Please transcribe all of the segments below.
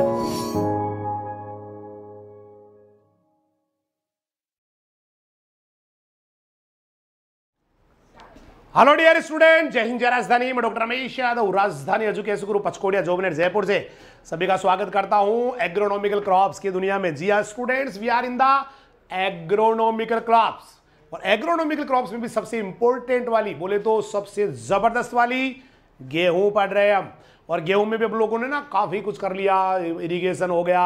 Hello dear student जय हिंद जय राजधानी मैं डॉक्टर रमेश यादव राजधानी एजुकेशन गुरु पचकोड़िया जॉब नेट जयपुर से सभी का स्वागत करता हूं एग्रोनॉमिकल क्रॉप्स की दुनिया में जी हाँ students we are in the agronomical crops और एग्रोनॉमिकल क्रॉप्स में भी सबसे इंपॉर्टेंट वाली बोले तो सबसे जबरदस्त वाली गेहूं पढ़ रहे हम और गेहूं में भी अब लोगों ने ना काफ़ी कुछ कर लिया इरिगेशन हो गया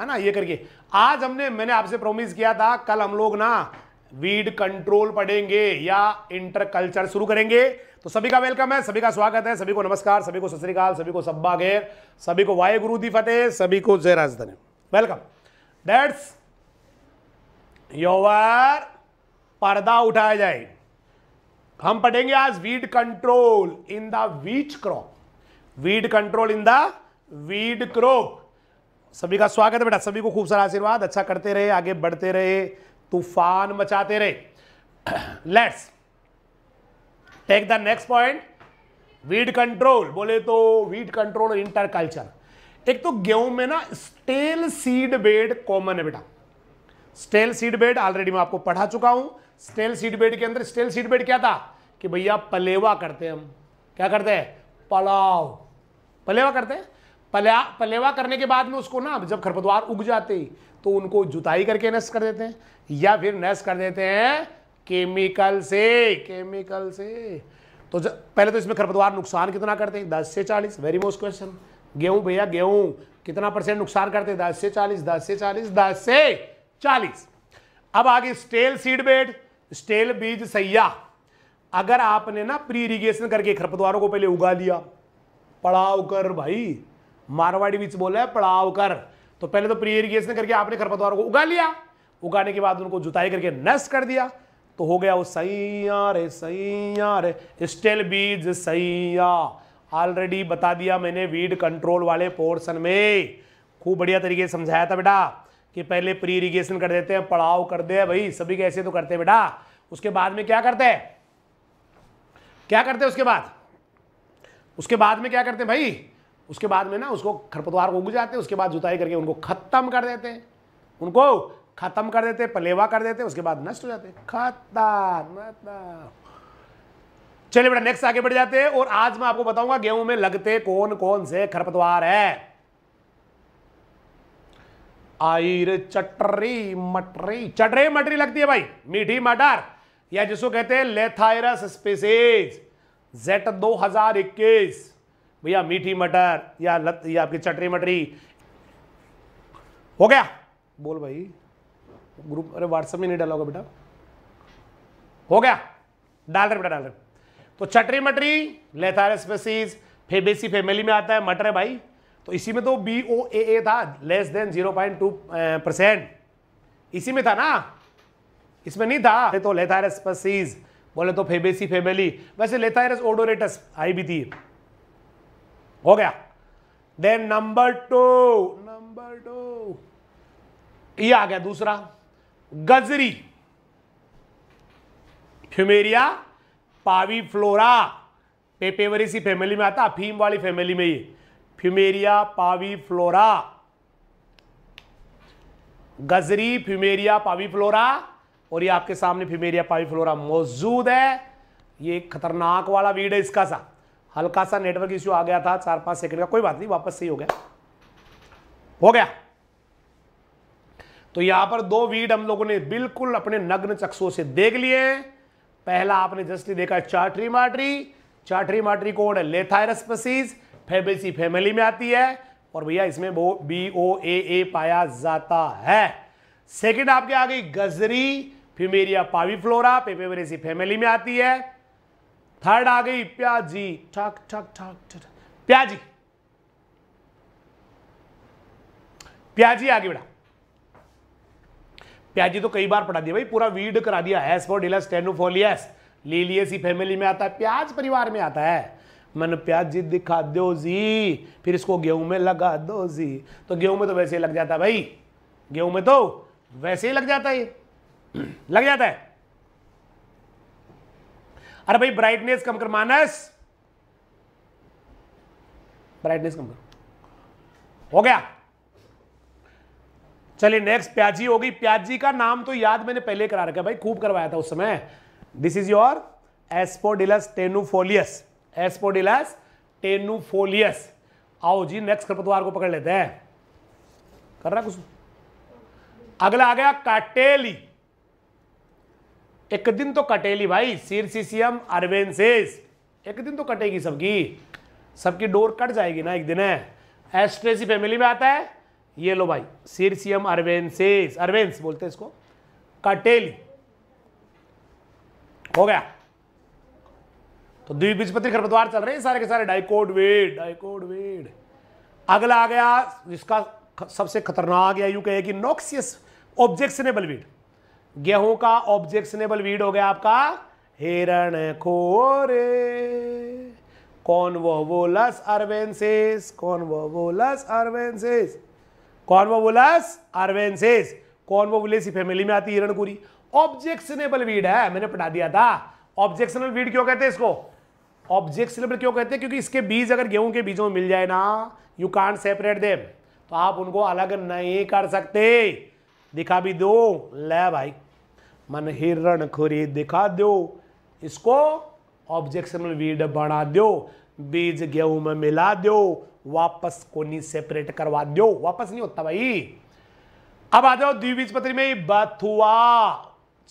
है ना ये करके आज हमने मैंने आपसे प्रोमिस किया था कल हम लोग ना वीड कंट्रोल पढ़ेंगे या इंटर कल्चर शुरू करेंगे तो सभी का वेलकम है सभी का स्वागत है सभी को नमस्कार सभी को सत श्रीकाल सभी को सब्बा घेर सभी को वाहे गुरु दी फतेह सभी को जय राजधानी वेलकम डेट्स योवर पर्दा उठाया जाए हम पढ़ेंगे आज weed control in the wheat crop weed control in the weed crop सभी का स्वागत है बेटा सभी को खूब सारा आशीर्वाद अच्छा करते रहे आगे बढ़ते रहे तूफान मचाते रहे let's take the next point weed control बोले तो वीड कंट्रोल इंटर कल्चर एक तो गेहूं में ना स्टेल सीड बेड कॉमन है बेटा स्टेल सीड बेड ऑलरेडी मैं आपको पढ़ा चुका हूं स्टेल सीड बेड के अंदर स्टेल सीड बेड क्या था कि भैया पलेवा करते हैं हम क्या करते हैं पलाव पलेवा करते हैं पलेवा पलेवा करने के बाद में उसको ना जब खरपतवार उग जाते तो उनको जुताई करके नष्ट कर देते हैं या फिर नष्ट कर देते हैं केमिकल से केमिकल से तो जब पहले तो इसमें खरपतवार नुकसान कितना करते हैं दस से चालीस वेरी मोस्ट क्वेश्चन गेहूं भैया गेहूं कितना परसेंट नुकसान करते हैं दस से चालीस दस से चालीस दस से चालीस अब आगे स्टेल सीड बेड स्टेल बीज सैया अगर आपने ना प्री इरीगेशन करके खरपतवारों को पहले उगा लिया पड़ाव कर भाई मारवाड़ी बीच बोला है पड़ाव कर तो पहले तो प्री इरीगेशन करके आपने खरपतवारों को उगा लिया उगाने के बाद उनको जुताई करके नष्ट कर दिया तो हो गया वो सैया रे सैया रे स्टेल बीज सैया ऑलरेडी बता दिया मैंने वीड कंट्रोल वाले पोर्शन में खूब बढ़िया तरीके से समझाया था बेटा कि पहले प्री इरीगेशन कर देते हैं पड़ाव कर दे भाई सभी कैसे तो करते हैं बेटा उसके बाद में क्या करते हैं क्या करते हैं उसके बाद उसके बाद में क्या करते हैं भाई उसके बाद में ना उसको खरपतवार को उग जाते हैं उसके बाद जुताई करके उनको ख़त्म कर देते हैं उनको ख़त्म कर देते पलेवा कर देते उसके बाद नष्ट हो जाते खत्म चलिए बेटा नेक्स्ट आगे बढ़ जाते हैं और आज मैं आपको बताऊंगा गेहूं में लगते कौन कौन से खरपतवार है आईर चटरी मटरी चटरी मटरी लगती है भाई मीठी मटर या जिसको कहते हैं लेथायरस स्पीसीज जेट 2021 भैया मीठी मटर या लत या आपकी चटरी मटरी हो गया बोल भाई ग्रुप अरे व्हाट्सएप में नहीं डाला होगा बेटा हो गया डाल रहे बेटा डाल रहे तो चटरी मटरी लेथार स्पेसीज फेबेसी फैमिली में आता है मटर है भाई तो इसी में तो बी ओ ए ए था less than zero point two percent इसी में था ना इसमें नहीं था तो लेथार स्पेसीज़ बोले तो फेबेसी फेबेली वैसे लेता है ओडोरेटस आई भी थी हो गया then number two number two ये आ गया दूसरा गजरी Fumaria parviflora Papaveraceae family में आता फीम वाली फैमिली में ये फ्यूमेरिया पावी फ्लोरा गजरी फ्यूमेरिया पावी फ्लोरा और ये आपके सामने फिमेरिया पाइफ्लोरा मौजूद है ये खतरनाक वाला वीड है इसका सा हल्का सा नेटवर्क इश्यू आ गया था चार पांच सेकंड का कोई बात नहीं वापस सही हो गया हो गया तो यहां पर दो वीड हम लोगों ने बिल्कुल अपने नग्न चक्षुओं से देख लिए पहला आपने जस्टली देखा चार्टरी माटरी चार्टरी माटरी कौन है लेथायरस पसीज फेबेसी फैमिली में आती है और भैया इसमें बी ओ ए ए पाया जाता है सेकेंड आपके आ गई गजरी फिमेरिया पाविफ्लोरा पेपेवरेसी फैमिली में आती है थर्ड आ गई प्याजी ठक ठक ठक प्याजी प्याजी आगे बढ़ा प्याजी तो कई बार पढ़ा दिया भाई पूरा वीड करा दिया Asphodelus tenuifolius Liliaceae family में आता है प्याज परिवार में आता है मन प्याज जी दिखा दो जी फिर इसको गेहूं में लगा दो जी तो गेहूं में तो वैसे ही लग जाता भाई गेहूं में तो वैसे ही लग जाता है लग जाता है अरे भाई ब्राइटनेस कम कर मानस ब्राइटनेस कम कर हो गया चलिए नेक्स्ट प्याजी गई प्याजी का नाम तो याद मैंने पहले करा रखा भाई खूब करवाया था उस समय this is your Asphodelus tenuifolius Asphodelus tenuifolius आओ जी नेक्स्ट खरपतवार को पकड़ लेते हैं कर रहा कुछ अगला आ गया काटेली एक दिन तो कटेली भाई सी सीरसीसीएम अरवेंसेस एक दिन तो कटेगी सबकी सबकी डोर कट जाएगी ना एक दिन है एस्ट्रेसी फैमिली में आता है ये लो भाई सीरसीएम अरवेंसेस अरविंद बोलते इसको कटेली हो गया तो द्विबीजपत्री खरपतवार चल रहे हैं सारे के सारे डाइकोड वेड डाइकोड वेड अगला आ गया जिसका सबसे खतरनाक या यू कहे कि नोक्सियस ऑब्जेक्शनेबल वीड गेहूं का ऑब्जेक्शनेबल वीड हो गया आपका हिरण खोरे कौन वो वोलस अरवेंसेस कौन वो वोलस अरवेंसेस कौन वो बोलस अरवेंसेस कौन वो वोलेसी फैमिली में आती हिरणखुरी ऑब्जेक्शनेबल वीड है मैंने पढ़ा दिया था ऑब्जेक्शनल वीड क्यों कहते हैं इसको ऑब्जेक्शनेबल क्यों कहते हैं क्योंकि इसके बीज अगर गेहूं के बीजों में मिल जाए ना यू कांट सेपरेट देम तो आप उनको अलग नहीं कर सकते दिखा भी दो ले भाई मन हिरण खुरी दिखा दो इसको ऑब्जेक्शनल वीड बना दो बीज गेहूं में मिला दो वापस कोनी सेपरेट करवा दो वापस नहीं होता भाई अब आ जाओ द्विबीजपत्री में बथुआ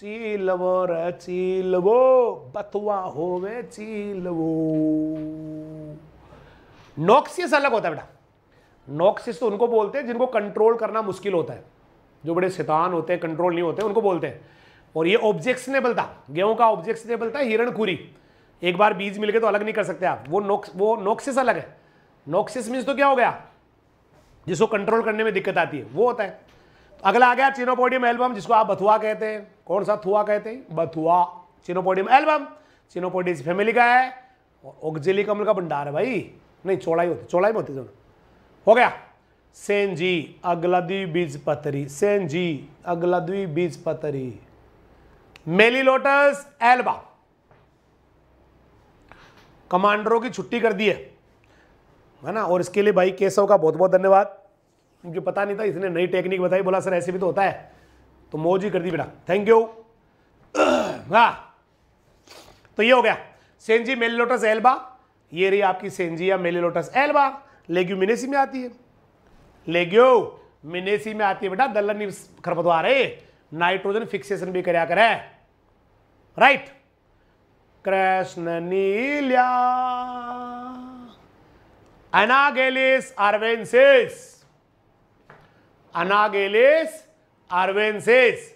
चीलवो र चीलवो बथुआ होवे चीलवो नोक्सियस अलग होता है बेटा नोक्सियस तो उनको बोलते हैं जिनको कंट्रोल करना मुश्किल होता है जो बड़े शैतान होते हैं कंट्रोल नहीं होते उनको बोलते हैं और ये ऑब्जेक्शनेबल था गेहूं का ऑब्जेक्शनेबल था हिरणखुरी एक बार बीज मिल गए तो अलग नहीं कर सकते आप वो नोक्स वो नोक्सिस अलग है नोक्सिस मीन्स तो क्या हो गया जिसको कंट्रोल करने में दिक्कत आती है वो होता है तो अगला आ गया चिनोपोडियम एल्बम जिसको आप बथुआ कहते हैं कौन सा थुआ कहते हैं बथुआ चिनोपोडियम एल्बम चिनोपोडियम फैमिली का है ऑक्जिली कमल का भंडार है भाई नहीं चौड़ाई होती चौड़ाई में होती दोनों हो गया सेन जी अगला द्वी बीज पतरी सेन जी अगला द्वी बीज पतरी मेलीलोटस एल्बा कमांडरों की छुट्टी कर दी है है ना और इसके लिए भाई केशव का बहुत बहुत धन्यवाद मुझे पता नहीं था इसने नई टेक्निक बताई बोला सर ऐसे भी तो होता है तो मौज ही कर दी बेटा थैंक यू हाँ तो ये हो गया सेंजी मेलीलोटस एल्बा ये रही आपकी सेंजी या मेलीलोटस एल्बा लेग्यू मिनेसी में आती है लेग्यो मिनेसी में आती है बेटा दलन खरपतवार है नाइट्रोजन फिक्सेशन भी कराया करे राइट कृष्ण नीलिया अनागेलिस आर्वेंसिस अनागेलिस आर्वेंसिस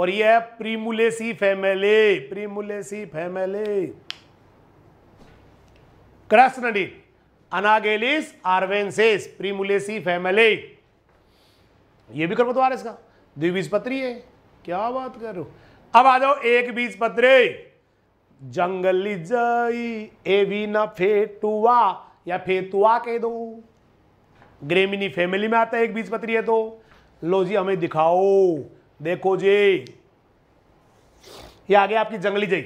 और यह प्रीमुलेसी फैमिली प्रीमुलेसी फैमिली कृष्ण नील अनागेलिस आर्वेंसिस प्रीमुलेसी फैमिली ये भी करवा दो तो इसका इसका द्विबीजपत्री है क्या बात कर रहे हो अब आ जाओ एक बीज पत्रे जंगली जई एवी न फेटुआ या फेतुआ कह दो ग्रेमिनी फैमिली में आता है एक बीज पत्री है तो लो जी हमें दिखाओ देखो जी ये आ गया आपकी जंगली जई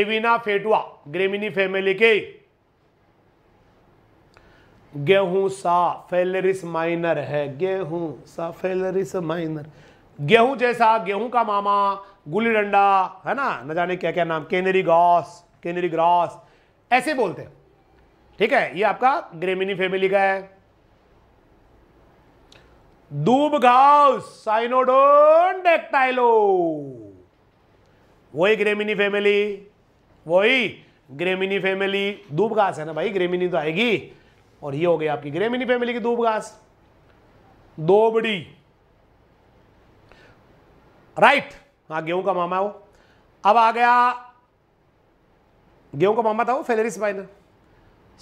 एविना फेटुआ ग्रेमिनी फैमिली के गेहूं सा फेलरिस माइनर है गेहूं सा फेलरिस माइनर गेहूं जैसा गेहूं का मामा गुल्ली डंडा है ना न जाने क्या क्या नाम केनेरी गॉस केनेरी ग्रॉस ऐसे बोलते हैं ठीक है ये आपका ग्रेमिनी फैमिली का है दूब घास साइनोडोन डेक्टाइलो वही ग्रेमिनी फैमिली वही ग्रेमिनी फैमिली दूब घास है ना भाई ग्रेमिनी तो आएगी और ये हो गई आपकी ग्रेमिनी फैमिली की दूब घास दोबड़ी राइट हाँ गेहूं का मामा है वो अब आ गया गेहूं का मामा था वो फेलरिस माइनर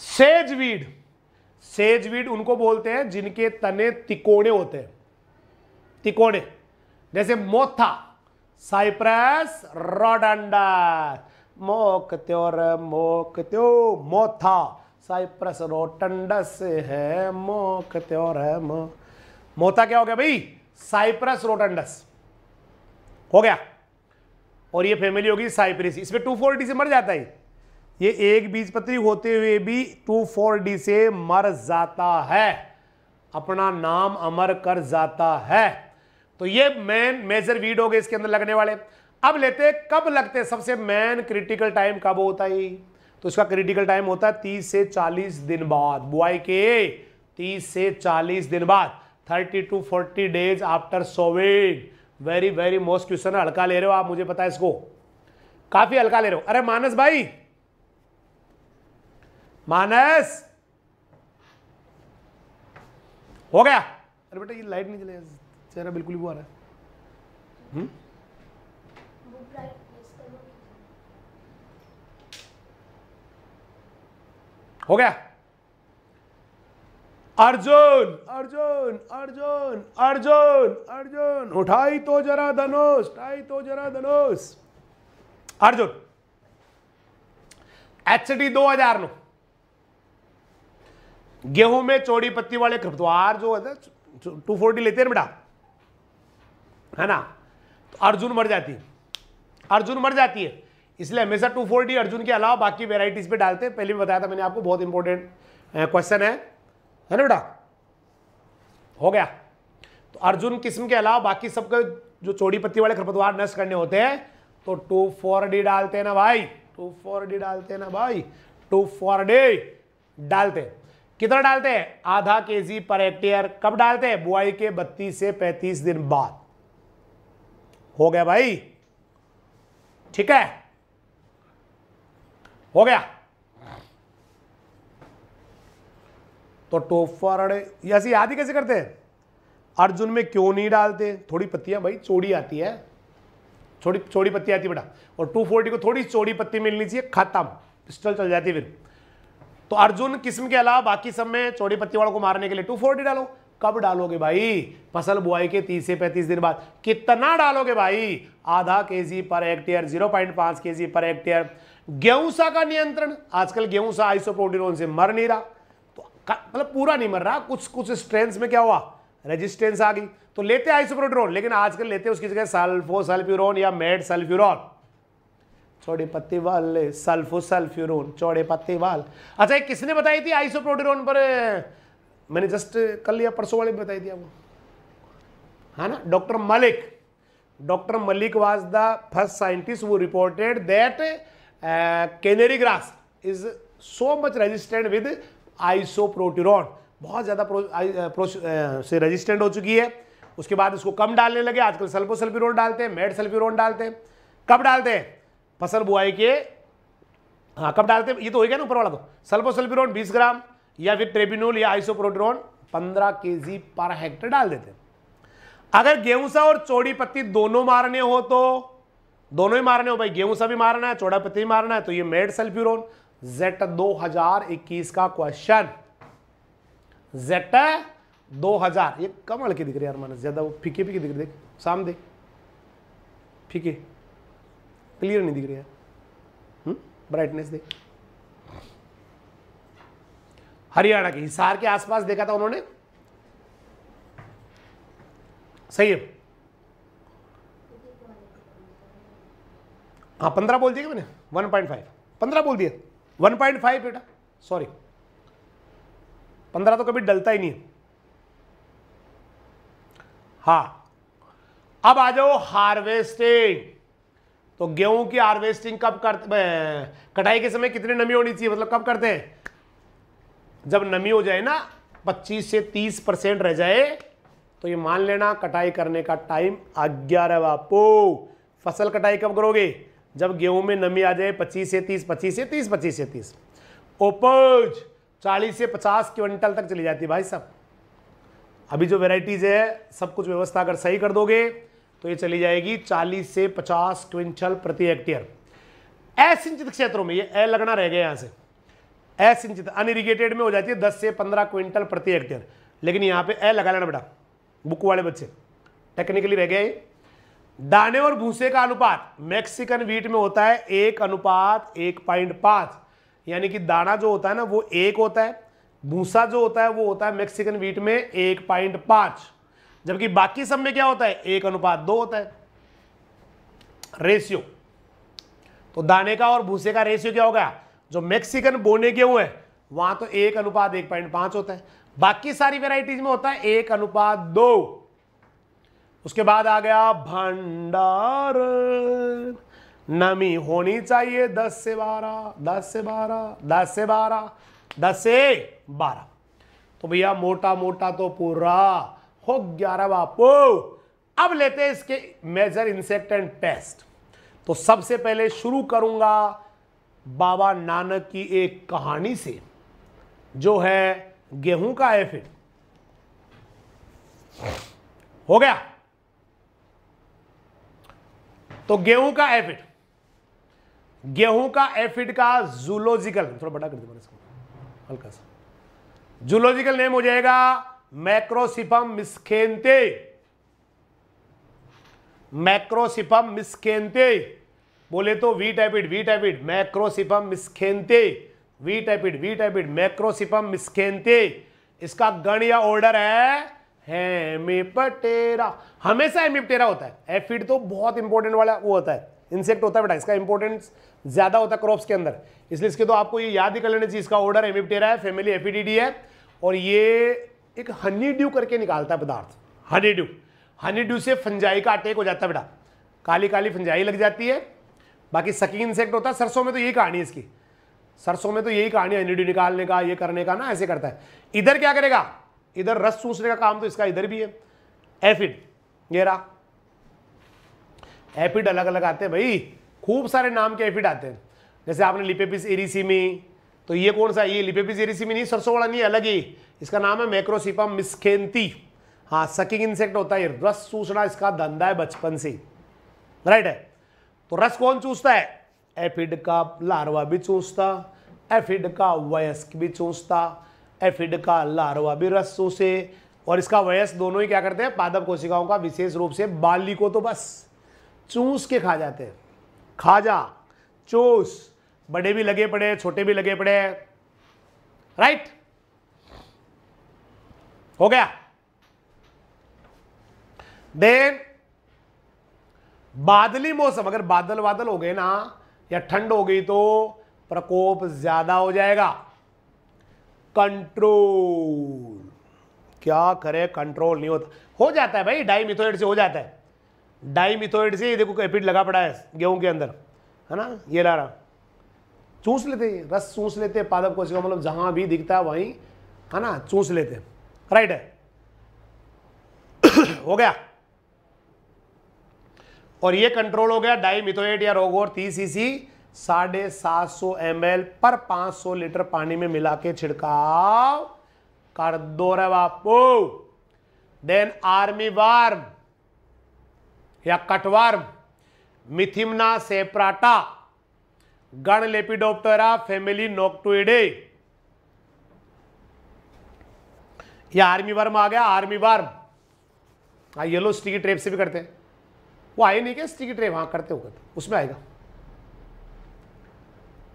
सेजवीड सेजवीड उनको बोलते हैं जिनके तने तिकोणे होते हैं तिकोणे जैसे मोथा साइप्रस रोडंडस मोक त्योर मोक त्यो मोथा साइप्रस रोटंडस है मोक त्योर मो मोथा क्या हो गया भाई साइप्रस रोटंडस हो गया और ये फैमिली होगी साइप्रेसी इसमें टू फोर डी से मर जाता है ये एक बीजपत्री होते हुए भी टू फोर डी से मर जाता है अपना नाम अमर कर जाता है तो ये मेन मेजर वीड हो गए इसके अंदर लगने वाले अब लेते कब लगते सबसे मेन क्रिटिकल टाइम कब होता है तो इसका क्रिटिकल टाइम होता है तीस से चालीस दिन बाद बुआई के तीस से चालीस दिन बाद thirty two forty days after sowing very very most question हल्का ले रहे हो आप मुझे पता है इसको काफी हल्का ले रहे हो अरे मानस भाई मानस हो गया अरे बेटा ये लाइट नहीं चलेगा चेहरा बिल्कुल ही वो आ रहा है हम्म? हो गया अर्जुन अर्जुन अर्जुन अर्जुन अर्जुन उठाई तो जरा धनुष उठाई तो जरा धनुष अर्जुन एच डी दो हजार नो गेहूं में चौड़ी पत्ती वाले खपतवार जो है टू फोर्टी लेते हैं बेटा है ना तो अर्जुन मर जाती है अर्जुन मर जाती है इसलिए हमेशा टू फोर्टी अर्जुन के अलावा बाकी वेराइटीज पे डालते हैं पहले भी बताया था मैंने आपको बहुत इंपॉर्टेंट क्वेश्चन है है ना बेटा हो गया तो अर्जुन किस्म के अलावा बाकी सबके जो चोड़ी पत्ती वाले खरपतवार नष्ट करने होते हैं तो टू फोर डी डालते हैं ना भाई टू फोर डी डालते हैं ना भाई टू फोर डी डालते हैं कितना डालते हैं आधा के जी पर हेक्टेयर कब डालते हैं बुआई के बत्तीस से पैंतीस दिन बाद हो गया भाई ठीक है हो गया तो टोफारड़े ये ऐसे याद ही कैसे करते हैं अर्जुन में क्यों नहीं डालते थोड़ी पत्तियां भाई चोड़ी आती है छोड़ी छोटी पत्ती आती है बेटा और टू फोर्टी को थोड़ी चौड़ी पत्ती मिलनी चाहिए खत्म पिस्टल चल जाती फिर तो अर्जुन किस्म के अलावा बाकी सब में चौड़ी पत्ती वालों को मारने के लिए टू फोर्टी डालो कब डालोगे भाई फसल बुआई के तीस से पैंतीस दिन बाद कितना डालोगे भाई आधा के जी पर हेक्टेयर जीरो पॉइंट पांच के जी पर हेक्टेयर गेहूं सा का नियंत्रण आजकल गेहूं सा आइसोप्रोटीन से मर नहीं रहा मतलब पूरा नहीं मर रहा कुछ कुछ स्ट्रेंथ में क्या हुआ रेजिस्टेंस आ गई तो लेते आइसोप्रोड्रोन लेकिन आजकल लेते उसकी जगह सल्फो सल्फ्यूरोन या मेड सल्फ्यूरोन चौड़े पत्ते वाले सल्फो सल्फ्यूरोन चौड़े पत्ते वाल अच्छा किसने बताई थी आइसोप्रोड्रोन पर मैंने जस्ट कल या परसों वाले बताई थी वो है हाँ ना doctor Malik doctor Malik was the first scientist वो reported that canary grass is so much resistant with isoproturon बहुत ज़्यादा से रजिस्टेंट हो चुकी है उसके बाद इसको कम डालने लगे आजकल सल्फोसल्फ्यूरोन डालते हैं मेड सल्फ्यूरोन डालते हैं कब डालते हैं फसल बुआई के हाँ कब डालते हैं ये तो हो गया ना ऊपर वाला तो सल्फोसल्फ्यूरोन बीस ग्राम या फिर ट्रेबिनोल या पंद्रह के जी पर हेक्टर डाल देते हैं अगर गेहूंसा और चौड़ी पत्ती दोनों मारने हो तो दोनों ही मारने हो भाई गेहूंसा भी मारना है चौड़ा पत्ती भी मारना है तो ये मेड सल्फ्यूरोन जेट 2021 का क्वेश्चन जेट 2000 ये कम हल्के दिख रही है यार ज़्यादा वो फीके फीके दिख रही देख साम देख फीके क्लियर नहीं दिख रही है ब्राइटनेस देख हरियाणा के हिसार के आसपास देखा था उन्होंने सही है हाँ पंद्रह बोल दिया मैंने वन पॉइंट फाइव पंद्रह बोल दिया वन पॉइंट फाइव बेटा सॉरी पंद्रह तो कभी डलता ही नहीं है हाँ, अब आ जाओ हार्वेस्टिंग तो गेहूं की हार्वेस्टिंग कब करते कटाई के समय कितनी नमी होनी चाहिए मतलब कब करते हैं जब नमी हो जाए ना 25 से 30 परसेंट रह जाए तो ये मान लेना कटाई करने का टाइम ग्यारह बापू फसल कटाई कब करोगे जब गेहूं में नमी आ जाए 25 से 30 25 से 30 25 से 30 उपज 40 से 50 क्विंटल तक चली जाती है भाई साहब अभी जो वेराइटीज़ है सब कुछ व्यवस्था अगर सही कर दोगे तो ये चली जाएगी 40 से 50 क्विंटल प्रति हेक्टेयर असिंचित क्षेत्रों में ये ए लगना रह गया यहाँ से असिंचित अनइरीगेटेड में हो जाती है दस से पंद्रह क्विंटल प्रति हेक्टेयर लेकिन यहाँ पर ए लगा लेना बेटा बुक वाले बच्चे टेक्निकली रह गए दाने और भूसे का अनुपात मैक्सिकन वीट में होता है एक अनुपात एक पॉइंट पांच यानी कि दाना जो होता है ना वो एक होता है भूसा जो होता है वो होता है मैक्सिकन वीट में एक पॉइंट पांच जबकि बाकी सब में क्या होता है एक अनुपात दो होता है रेशियो तो दाने का और भूसे का रेशियो क्या हो गया जो मैक्सिकन बोने के हुए वहां तो एक अनुपात एक पॉइंट पांच होता है बाकी सारी वेराइटीज में होता है एक अनुपात दो उसके बाद आ गया भंडार नमी होनी चाहिए दस से बारह दस से बारह दस से बारह दस से बारह तो भैया मोटा मोटा तो पूरा हो ग्यारह बापो अब लेते हैं इसके मेजर इंसेक्ट एंड पेस्ट तो सबसे पहले शुरू करूंगा बाबा नानक की एक कहानी से जो है गेहूं का एफिड हो गया तो गेहूं का एफिड गेहूं का एफिड का जूलॉजिकल थोड़ा बड़ा कर दिया हल्का सा जूलॉजिकल नेम हो जाएगा मैक्रोसिपम मिस्केंते मैक्रोसिपम मिस्केंते बोले तो वी टाइपिड वी टाइपिड मैक्रोसिपम मिस्केंते वी टाइपिड वी टाइपिड मैक्रोसिपम मिस्केंते इसका गण या ऑर्डर है हेमिपटेरा हमेशा हेमिपटेरा होता है एफिड तो बहुत इंपॉर्टेंट वाला वो होता है इंसेक्ट होता है बेटा इसका इंपॉर्टेंस ज्यादा होता है क्रॉप्स के अंदर इसलिए इसके तो आपको ये याद ही कर लेना चाहिए इसका ऑर्डर हेमिपटेरा है फैमिली एफिडीडी e है और ये एक हनी ड्यू करके निकालता है पदार्थ हनी ड्यू हनी ड्यू से फंजाई का अटैक हो जाता है बेटा काली काली फंजाई लग जाती है बाकी सकी इंसेक्ट होता है सरसों में तो यही कहानी है इसकी सरसों में तो यही कहानी है हनी ड्यू निकालने का ये करने का ना ऐसे करता है इधर क्या करेगा इधर रस चूसने का काम तो इसका इधर भी है एफिड ये रहा एफिड अलग अलग आते हैं भाई खूब सारे नाम के एफिड आते हैं जैसे आपने लिपेपिस एरिसिमी तो ये कौन सा ये लिपेपिस एरिसिमी नहीं सरसों वाला नहीं अलग ही इसका नाम है मैक्रोसिपम मिस्खेंती हाँ सकिंग इंसेक्ट होता है रस चूसना इसका धंधा है बचपन से राइट है तो रस कौन चूसता है एफिड का लार्वा भी चूसता एफिड का वयस्क भी चूसता एफिड का लार्वा रस से और इसका वयस दोनों ही क्या करते हैं पादप कोशिकाओं का विशेष रूप से बाली को तो बस चूस के खा जाते हैं खाजा चूस बड़े भी लगे पड़े छोटे भी लगे पड़े राइट हो गया देन बादली मौसम अगर बादल बादल हो गए ना या ठंड हो गई तो प्रकोप ज्यादा हो जाएगा कंट्रोल क्या करे कंट्रोल नहीं होता हो जाता है भाई डाईमिथोइड से हो जाता है डाईमिथोइड से देखो एपिड लगा पड़ा है गेहूं के अंदर है ना ये ला रहा चूस लेते हैं रस चूस लेते हैं पादप कोशिका मतलब जहां भी दिखता है वहीं है ना चूस लेते हैं राइट है हो गया और ये कंट्रोल हो गया डाईमिथोएट या रोगोर तीस सी साढ़े सात सौ एम पर पांच सौ लीटर पानी में मिला के छिड़काव कर दो रे बापू देन आर्मी वार्म या कटवार्म मिथिमना सेप्राटा गण लेपिडोप्टेरा फैमिली नोक्टुइडे ये आर्मी वर्म आ गया आर्मी वर्म हाँ येलो स्टिकी ट्रेप से भी करते हैं वो आए नहीं क्या स्टिकी ट्रेप हाँ करते हो करते उसमें आएगा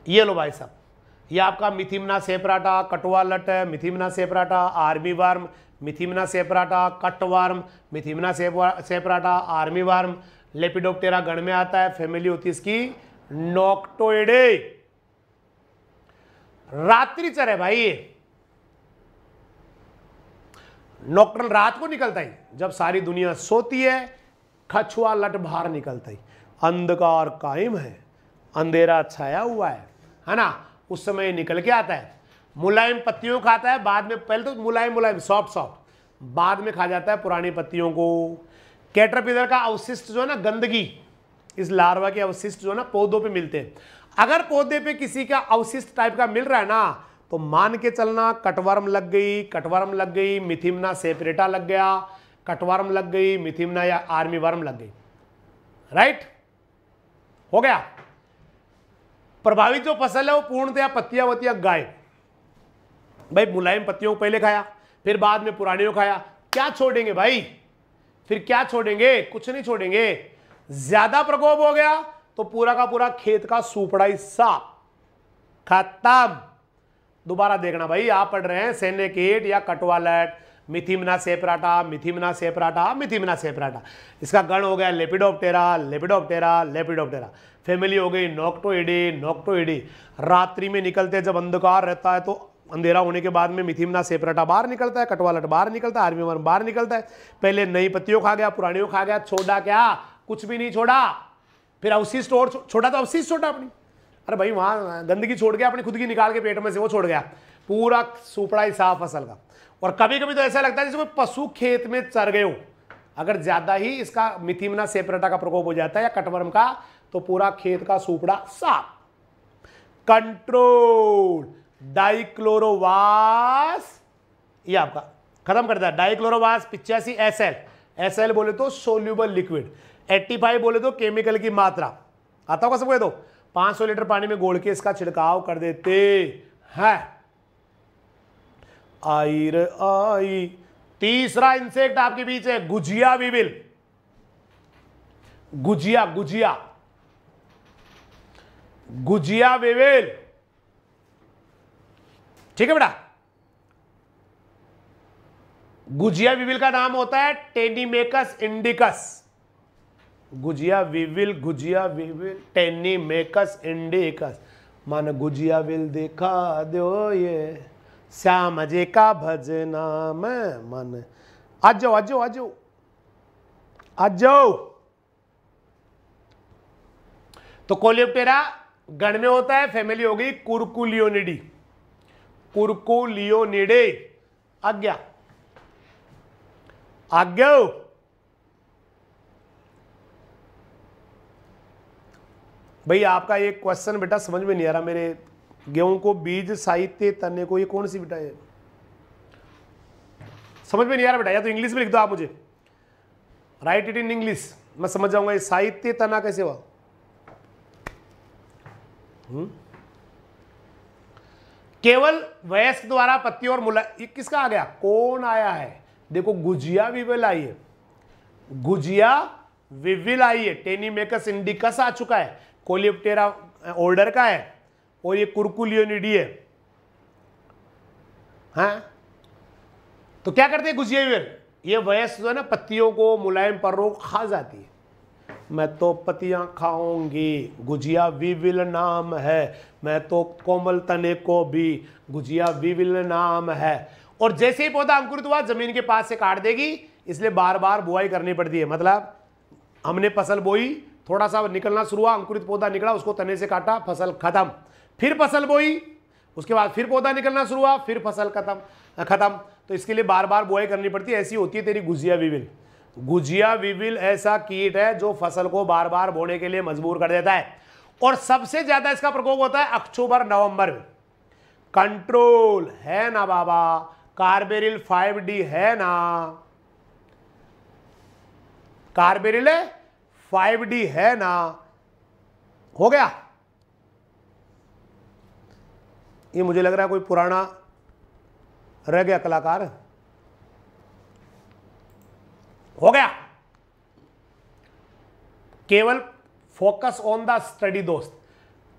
ये लो भाई साहब ये आपका मिथिमना सेपराटा कटवा लट Mythimna separata army worm Mythimna separata cut worm Mythimna separata army worm Lepidoptera गण में आता है फैमिली होती इसकी रात्रि चर है भाई ये नोक्टल रात को निकलता ही जब सारी दुनिया सोती है खछुआ लट बाहर निकलता ही अंधकार कायम है अंधेरा छाया हुआ है है ना उस समय निकल के आता है मुलायम पत्तियों खाता है बाद में पहले तो मुलायम मुलायम सॉफ्ट सॉफ्ट बाद में खा जाता है पुरानी पत्तियों को कैटरपिलर का अवशिष्ट जो है ना गंदगी इस लार्वा के अवशिष्ट जो है ना पौधों पे मिलते हैं अगर पौधे पे किसी का अवशिष्ट टाइप का मिल रहा है ना तो मान के चलना कटवर्म लग गई कटवर्म लग गई मिथिमना सेपरेटा लग गया कटवर्म लग गई मिथिमना या आर्मी वर्म लग गई राइट हो गया प्रभावित जो फसल है वो पूर्णतया पत्तियां वतिया गायब भाई मुलायम पत्तियों को पहले खाया फिर बाद में पुराने को खाया क्या छोड़ेंगे भाई फिर क्या छोड़ेंगे कुछ नहीं छोड़ेंगे ज्यादा प्रकोप हो गया तो पूरा का पूरा खेत का सुपड़ा हिस्सा खत्म दोबारा देखना भाई आप पढ़ रहे हैं सेनेकेट या कटवालेट मिथिमना सेपराटा मिथिमना सेपराटा मिथिमना सेपराटा इसका गण हो गया लेपिडोप्टेरा लेपिडोप्टेरा लेपिडोप्टेरा फैमिली हो गई नोक्टोइडी नोक्टोइडी रात्रि में निकलते जब अंधकार रहता है तो अंधेरा होने के बाद में मिथिमना सेपराटा बाहर निकलता है कटवालट बाहर निकलता है आर्मी वर्म बाहर निकलता है पहले नई पत्तियों खा गया पुरानियों खा गया छोड़ा क्या कुछ भी नहीं छोड़ा फिर अवशिष्ट और छोड़ा तो अवशिष्ट छोटा अपनी अरे भाई वहाँ गंदगी छोड़ गया अपनी खुद की निकाल के पेट में से वो छोड़ गया पूरा सुपड़ा ही साफ फसल का और कभी कभी तो ऐसा लगता है जैसे कोई पशु खेत में चर गए हो अगर ज़्यादा ही इसका मिथिमना सेपरेटा का प्रकोप हो जाता है या कटवर्म का तो पूरा खेत का सुपड़ा साफ कंट्रोल डाइक्लोरोवास ये आपका खत्म करता है डाइक्लोरोवास पिचासी एस एल एस एल बोले तो सोल्यूबल लिक्विड एट्टी फाइव बोले तो केमिकल की मात्रा आता होगा सबको तो पाँच सौ लीटर पानी में गोल के इसका छिड़काव कर देते हैं आईर आई तीसरा इंसेक्ट आपके बीच है गुजिया विविल गुजिया गुजिया गुजिया विविल ठीक है बेटा गुजिया विविल का नाम होता है टेनीमेकस इंडिकस गुजिया विविल गुजिया विविल टेनीमेकस इंडिकस मन गुजिया विल देखा दो ये श्याम जे का भजना नाम मन आ जाओ आज जाओ आज जाओ आज जाओ तो कोलियोप्टेरा गण में होता है फैमिली हो गई कुरकुलियोनिडी कुरकुलियोनिडे आज्ञा आज्ञा भाई आपका एक क्वेश्चन बेटा समझ में नहीं आ रहा मेरे गेहूं को बीज साहित्य तने को ये कौन सी बेटा है समझ में नहीं आ रहा बेटा या तो इंग्लिश में लिख दो आप मुझे राइट इट इन इंग्लिश मैं समझ जाऊंगा ये साहित्य तना कैसे हुआ हम्म? केवल वयस्क द्वारा पत्ती और मुला ये किसका आ गया कौन आया है देखो गुजिया विविल आई है गुजिया विविल आई है टेनी मेकस इंडिकस आ चुका है कोलिप्टेरा ऑर्डर का है और ये कुरकुलियोनिडी है हाँ तो क्या करते हैं गुजियावियर ये वयस जो है ना पत्तियों को मुलायम पर को खा जाती है मैं तो पत्तियां खाऊंगी गुजिया विविल नाम है मैं तो कोमल तने को भी गुजिया विविल नाम है और जैसे ही पौधा अंकुरित हुआ जमीन के पास से काट देगी इसलिए बार बार बुआई करनी पड़ती है मतलब हमने फसल बोई थोड़ा सा निकलना शुरू हुआ अंकुरित पौधा निकला उसको तने से काटा फसल खत्म फिर फसल बोई उसके बाद फिर पौधा निकलना शुरू हुआ फिर फसल खत्म खत्म तो इसके लिए बार बार बोआई करनी पड़ती है ऐसी होती है तेरी गुजिया विविल तो गुजिया विविल ऐसा कीट है जो फसल को बार बार बोने के लिए मजबूर कर देता है और सबसे ज्यादा इसका प्रकोप होता है अक्टूबर नवंबर में कंट्रोल है ना बाबा कार्बेरिल 5D है ना कार्बेरिल 5D है ना हो गया ये मुझे लग रहा है कोई पुराना रह गया कलाकार हो गया केवल फोकस ऑन द स्टडी दोस्त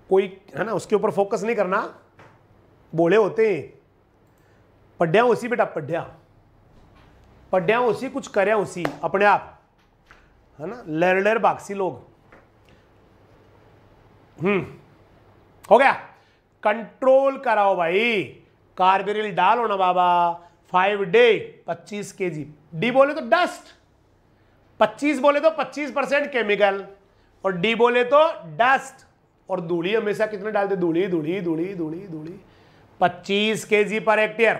कोई है ना उसके ऊपर फोकस नहीं करना बोले होते हैं पढ़िया उसी बेटा पढ़िया पढ़िया उसी कुछ करे उसी अपने आप है ना लेर लेर बागसी लोग हम्म हो गया कंट्रोल कराओ भाई कार्बेरिल डालो ना बाबा फाइव डे पच्चीस के जी डी बोले तो डस्ट पच्चीस बोले तो पच्चीस परसेंट केमिकल और डी बोले तो डस्ट और धूली हमेशा कितने डालते धूली धूली धूली धूली धूली पच्चीस के जी पर हेक्टेयर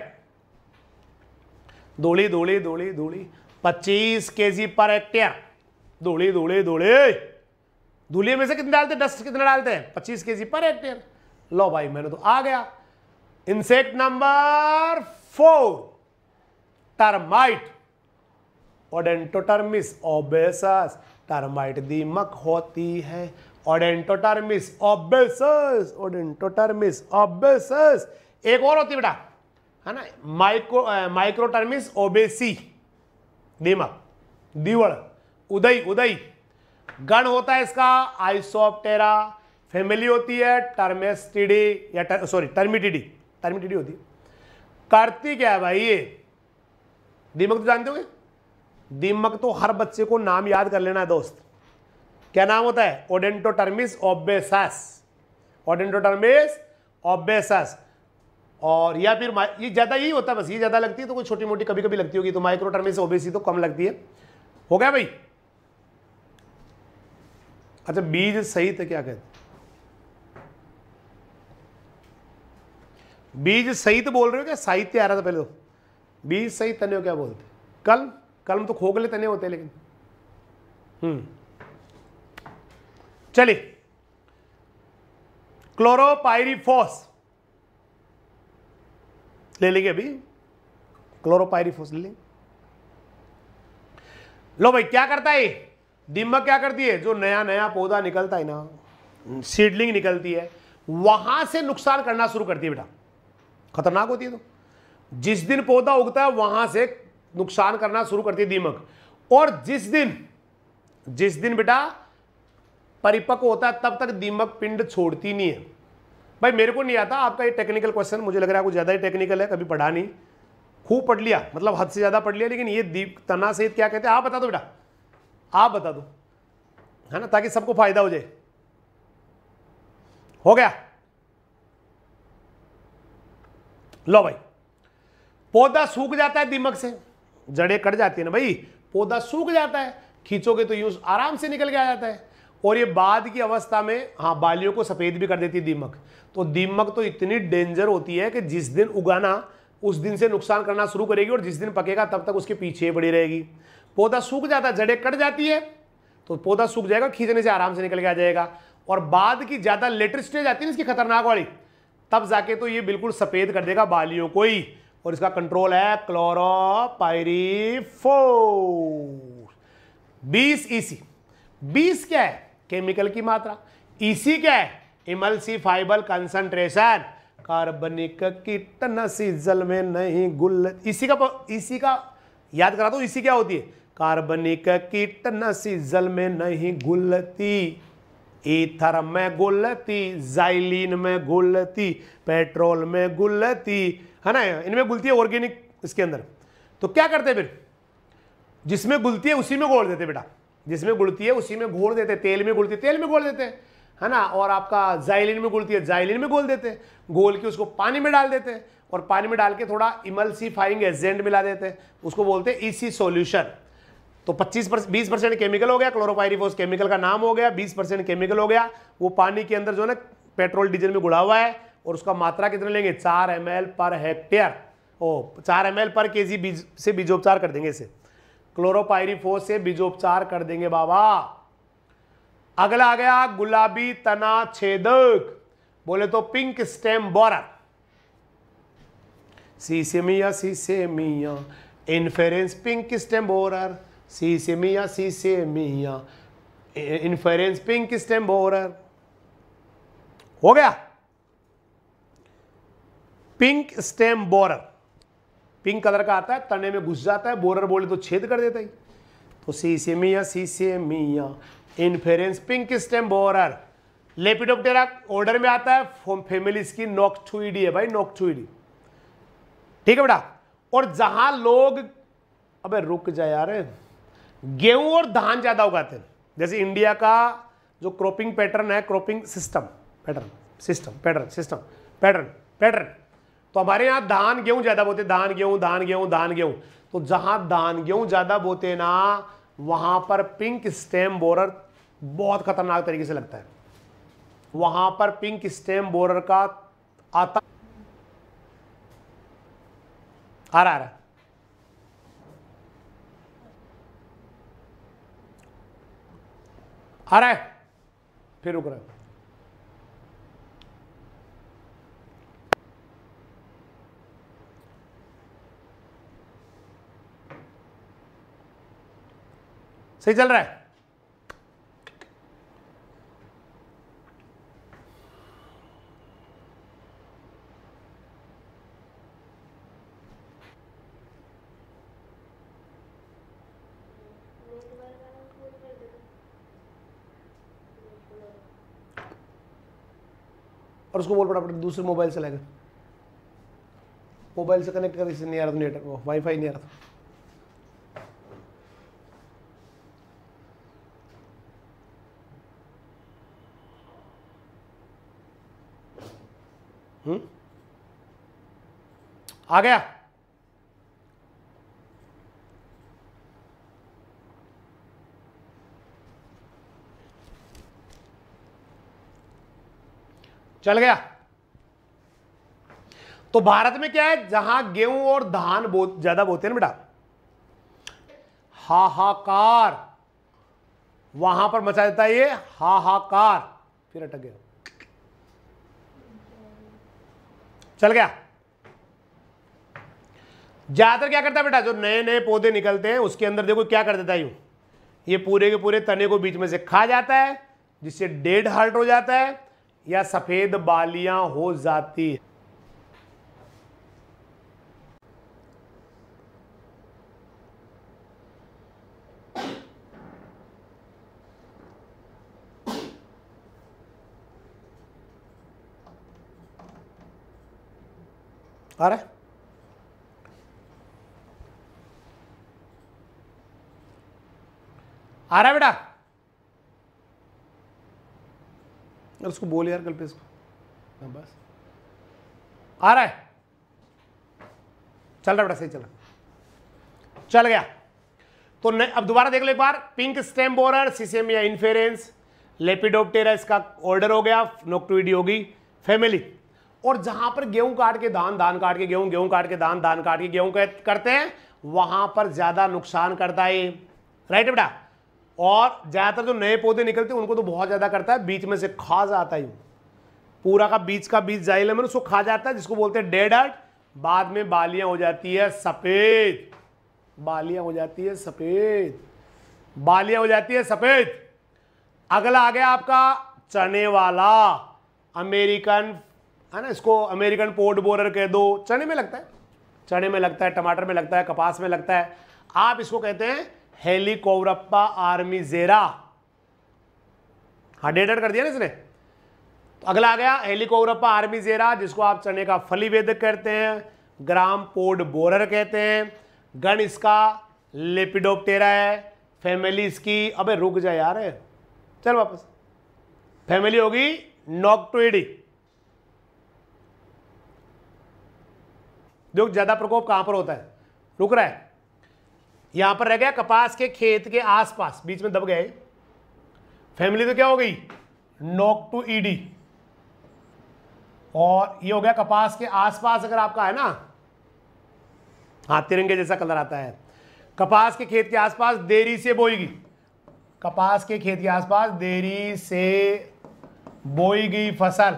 धूली धूली धूली धूली पच्चीस के जी पर हेक्टेयर धूली धूली धूली धूली में से कितने डालते डस्ट कितने डालते हैं पच्चीस के जी पर हेक्टेयर लो भाई मैंने तो आ गया insect number four termite Odontotermes obesus termite दीमक होती है ओडेंटोटर्मिस ओबेसस ओडेंटोटर्मिस ओबेसस एक और होती बेटा है ना माइक्रो माइक्रोटर्मिस ओबेसी दीमक दीवड़ उदय उदय गण होता है इसका आइसोप्टेरा फैमिली होती है टर्मेस्टिडी या टर, सॉरी टर्मिटिडी टर्मिटिडी होती है करती क्या है भाई ये दीमक तो जानते होंगे दीमक तो हर बच्चे को नाम याद कर लेना है दोस्त क्या नाम होता है ओडेंटोटर्मिस ओबेसास ओडेंटोटर्मिस ओबेसास और या फिर ये ज़्यादा यही होता है बस ये ज़्यादा लगती है तो कोई छोटी मोटी कभी कभी लगती होगी तो माइक्रोटर्मिस ओबेसी तो कम लगती है हो गया भाई अच्छा बीज सही तो क्या कहते बीज सही तो बोल रहे हो क्या साहित्य आ रहा था पहले तो बीज सही तने हो क्या बोलते कल कल तो खोखले तने होते हैं लेकिन हम्म चलिए क्लोरोपायरीफोस ले लेंगे अभी क्लोरोपायरीफोस ले लेंगे लो भाई क्या करता है दिम्बक क्या करती है जो नया नया पौधा निकलता है ना सीडलिंग निकलती है वहां से नुकसान करना शुरू करती है बेटा खतरनाक होती है तो जिस दिन पौधा उगता है वहां से नुकसान करना शुरू करती है दीमक और जिस दिन जिस दिन बेटा परिपक्व होता है तब तक दीमक पिंड छोड़ती नहीं है भाई मेरे को नहीं आता आपका ये टेक्निकल क्वेश्चन मुझे लग रहा है कुछ ज़्यादा ही टेक्निकल है कभी पढ़ा नहीं खूब पढ़ लिया मतलब हद से ज़्यादा पढ़ लिया लेकिन ये दीप तना सहित क्या कहते हैं आप बता दो बेटा आप बता दो है ना ताकि सबको फायदा हो जाए हो गया लो भाई पौधा सूख जाता है दीमक से जड़े कट जाती है ना भाई पौधा सूख जाता है खींचोगे तो यूज आराम से निकल के आ जाता है और ये बाद की अवस्था में हाँ बालियों को सफ़ेद भी कर देती है दीमक तो दीमक तो इतनी डेंजर होती है कि जिस दिन उगाना उस दिन से नुकसान करना शुरू करेगी और जिस दिन पकेगा तब तक उसके पीछे पड़ी रहेगी पौधा सूख जाता है जड़े कट जाती है तो पौधा सूख जाएगा खींचने से आराम से निकल के आ जाएगा और बाद की ज़्यादा लेटर स्टेज आती है ना इसकी खतरनाक वाली तब जाके तो ये बिल्कुल सफ़ेद कर देगा बालियों को ही और इसका कंट्रोल है क्लोरोपायरीफोर 20 ईसी 20 क्या है केमिकल की मात्रा ईसी e क्या है इमल्सी फाइबर कंसंट्रेशन कार्बनिक जल में नहीं गुल इसी e का इसी e का याद करा दो इसी क्या होती है कार्बनिक जल में नहीं गुलती ईथर में गुलती जाइलिन में गुलती पेट्रोल में गुलती है ना इनमें गुलती है ऑर्गेनिक इसके अंदर तो क्या करते फिर जिसमें गुलती है उसी में घोल देते बेटा जिसमें गुलती है उसी में घोल देते तेल में गुलती तेल में घोल देते है ना और आपका जाइलिन में गुलती है जाइलिन में घोल देते गोल घोल के उसको पानी में डाल देते और पानी में डाल के थोड़ा इमल्सीफाइंग एजेंट मिला देते हैं उसको बोलते हैं ईसी सोल्यूशन तो 25 परसेंट बीस परसेंट केमिकल हो गया क्लोरोपाइरिफोस केमिकल का नाम हो गया 20 परसेंट केमिकल हो गया वो पानी के अंदर जो है ना पेट्रोल डीजल में गुड़ा हुआ है और उसका मात्रा कितने लेंगे चार एम पर हेक्टेयर ओ चार एम पर के बीज से बीजोपचार कर देंगे इसे क्लोरोपाइरिफोस से बीजोपचार कर देंगे बाबा अगला आ गया गुलाबी तना छेदक बोले तो pink stem borer Sesamia Sesamia inferens pink stem borer Sesamia Sesamia inferens pink stem borer हो गया pink stem borer pink colour का आता है तने में घुस जाता है बोरर बोले तो छेद कर देता ही तो सी Sesamia Sesamia inferens pink stem borer Lepidoptera order में आता है फेमिलीज की नॉक्टुइडी है भाई नॉक्टुइडी ठीक है बेटा और जहां लोग अबे रुक जाए यार गेहूं और धान ज़्यादा उगाते हैं जैसे इंडिया का जो क्रॉपिंग पैटर्न है cropping system pattern system pattern system pattern pattern तो हमारे यहाँ धान गेहूं ज़्यादा बोते धान गेहूं धान गेहूं धान गेहूं तो जहां धान गेहूं ज़्यादा बोते ना वहां पर पिंक स्टेम बोरर बहुत खतरनाक तरीके से लगता है वहां पर पिंक स्टेम बोरर का आता आ रहा आ रहा आ रहा है फिर रुक रहा है सही चल रहा है और उसको बोल पड़ा दूसरे मोबाइल से लाएगा मोबाइल से कनेक्ट कर इसे नहीं आ रहा था नेटवर्क वाईफाई नहीं आ रहा था हम्म? आ गया चल गया तो भारत में क्या है जहां गेहूं और धान बहुत ज्यादा बोते हैं ना बेटा हाहाकार वहां पर मचा देता है ये हाहाकार फिर अटक गया चल गया ज्यादातर क्या करता है बेटा जो नए नए पौधे निकलते हैं उसके अंदर देखो क्या कर देता है यू ये पूरे के पूरे तने को बीच में से खा जाता है जिससे डेड हार्ट हो जाता है या सफ़ेद बालियां हो जाती है आ रहा है आ रहा है बेटा यार उसको बोल यार कल पे इसको हाँ, बस आ रहा है चल रहा बेटा सही चला चल गया तो अब दोबारा देख लो एक बार पिंक स्टेम बोरर सीसीएम या इन्फेरेंस लेपिडोप्टेरा इसका ऑर्डर हो गया नोक्टोइडी होगी फैमिली और जहां पर गेहूं काट के धान धान काट के गेहूं गेहूं काट के धान धान काट के गेहूं करते हैं वहां पर ज्यादा नुकसान करता है राइट बेटा और ज़्यादातर जो नए पौधे निकलते हैं उनको तो बहुत ज़्यादा करता है बीच में से खा जाता ही पूरा का बीच का बीच जाइल में उसको खा जाता है जिसको बोलते हैं डेड हर्ट बाद में बालियां हो जाती है सफ़ेद बालियां हो जाती है सफ़ेद बालियां हो जाती है सफ़ेद अगला आ गया आपका चने वाला अमेरिकन है ना इसको अमेरिकन पोर्ट बोरर कह दो चने में लगता है चने में लगता है टमाटर में लगता है कपास में लगता है आप इसको कहते हैं हेलीकोवरप्पा आर्मी जेरा हाँ डेडेड कर दिया ना इसने तो अगला आ गया हेलीकोवरप्पा आर्मी जेरा जिसको आप चने का फली वेदक कहते हैं ग्राम पोड बोरर कहते हैं गण इसका लेपिडोपटेरा है फैमिली इसकी अबे रुक जाए यार चल वापस फैमिली होगी नॉक्टोइडी देखो ज्यादा प्रकोप कहां पर होता है रुक रहा है यहां पर रह गया कपास के खेत के आसपास बीच में दब गए फैमिली तो क्या हो गई नॉक टू ईडी और ये हो गया कपास के आसपास अगर आपका है ना हाँ तिरंगे जैसा कलर आता है कपास के खेत के आसपास देरी से बोएगी कपास के खेत के आसपास देरी से बोई गई फसल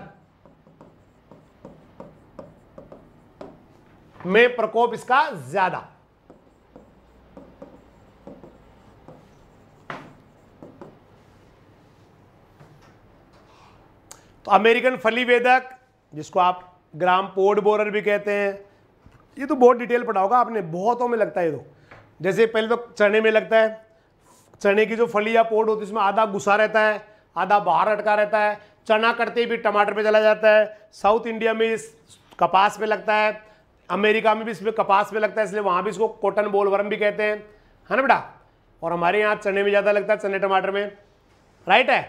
में प्रकोप इसका ज्यादा तो अमेरिकन फली वेदक जिसको आप ग्राम पोर्ट बोरर भी कहते हैं ये तो बहुत डिटेल पढ़ा होगा आपने बहुतों में लगता है ये तो जैसे पहले तो चने में लगता है चने की जो फली या पोड होती है उसमें आधा गुस्सा रहता है आधा बाहर अटका रहता है चना करते भी टमाटर पे चला जाता है साउथ इंडिया में इस कपास पे लगता है अमेरिका में भी इसमें कपास पे लगता है इसलिए वहाँ भी इसको कॉटन बोलवरम भी कहते हैं है ना बेटा और हमारे यहाँ चने में ज़्यादा लगता है चने टमाटर में राइट है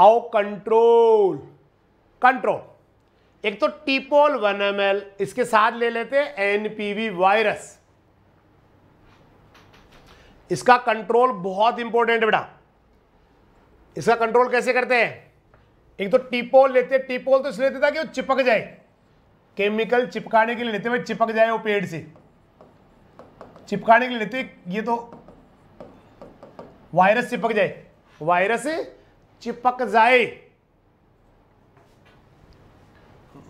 आओ कंट्रोल कंट्रोल एक तो टीपोल वन एम एल इसके साथ ले लेते हैं एनपीवी वायरस इसका कंट्रोल बहुत इंपॉर्टेंट है बेटा इसका कंट्रोल कैसे करते हैं एक तो टीपोल लेते हैं टीपोल तो इसलिए लेते था कि वो चिपक जाए केमिकल चिपकाने के लिए लेते भाई चिपक जाए वो पेड़ से चिपकाने के लिए लेते ये तो वायरस चिपक जाए वायरस चिपक जाए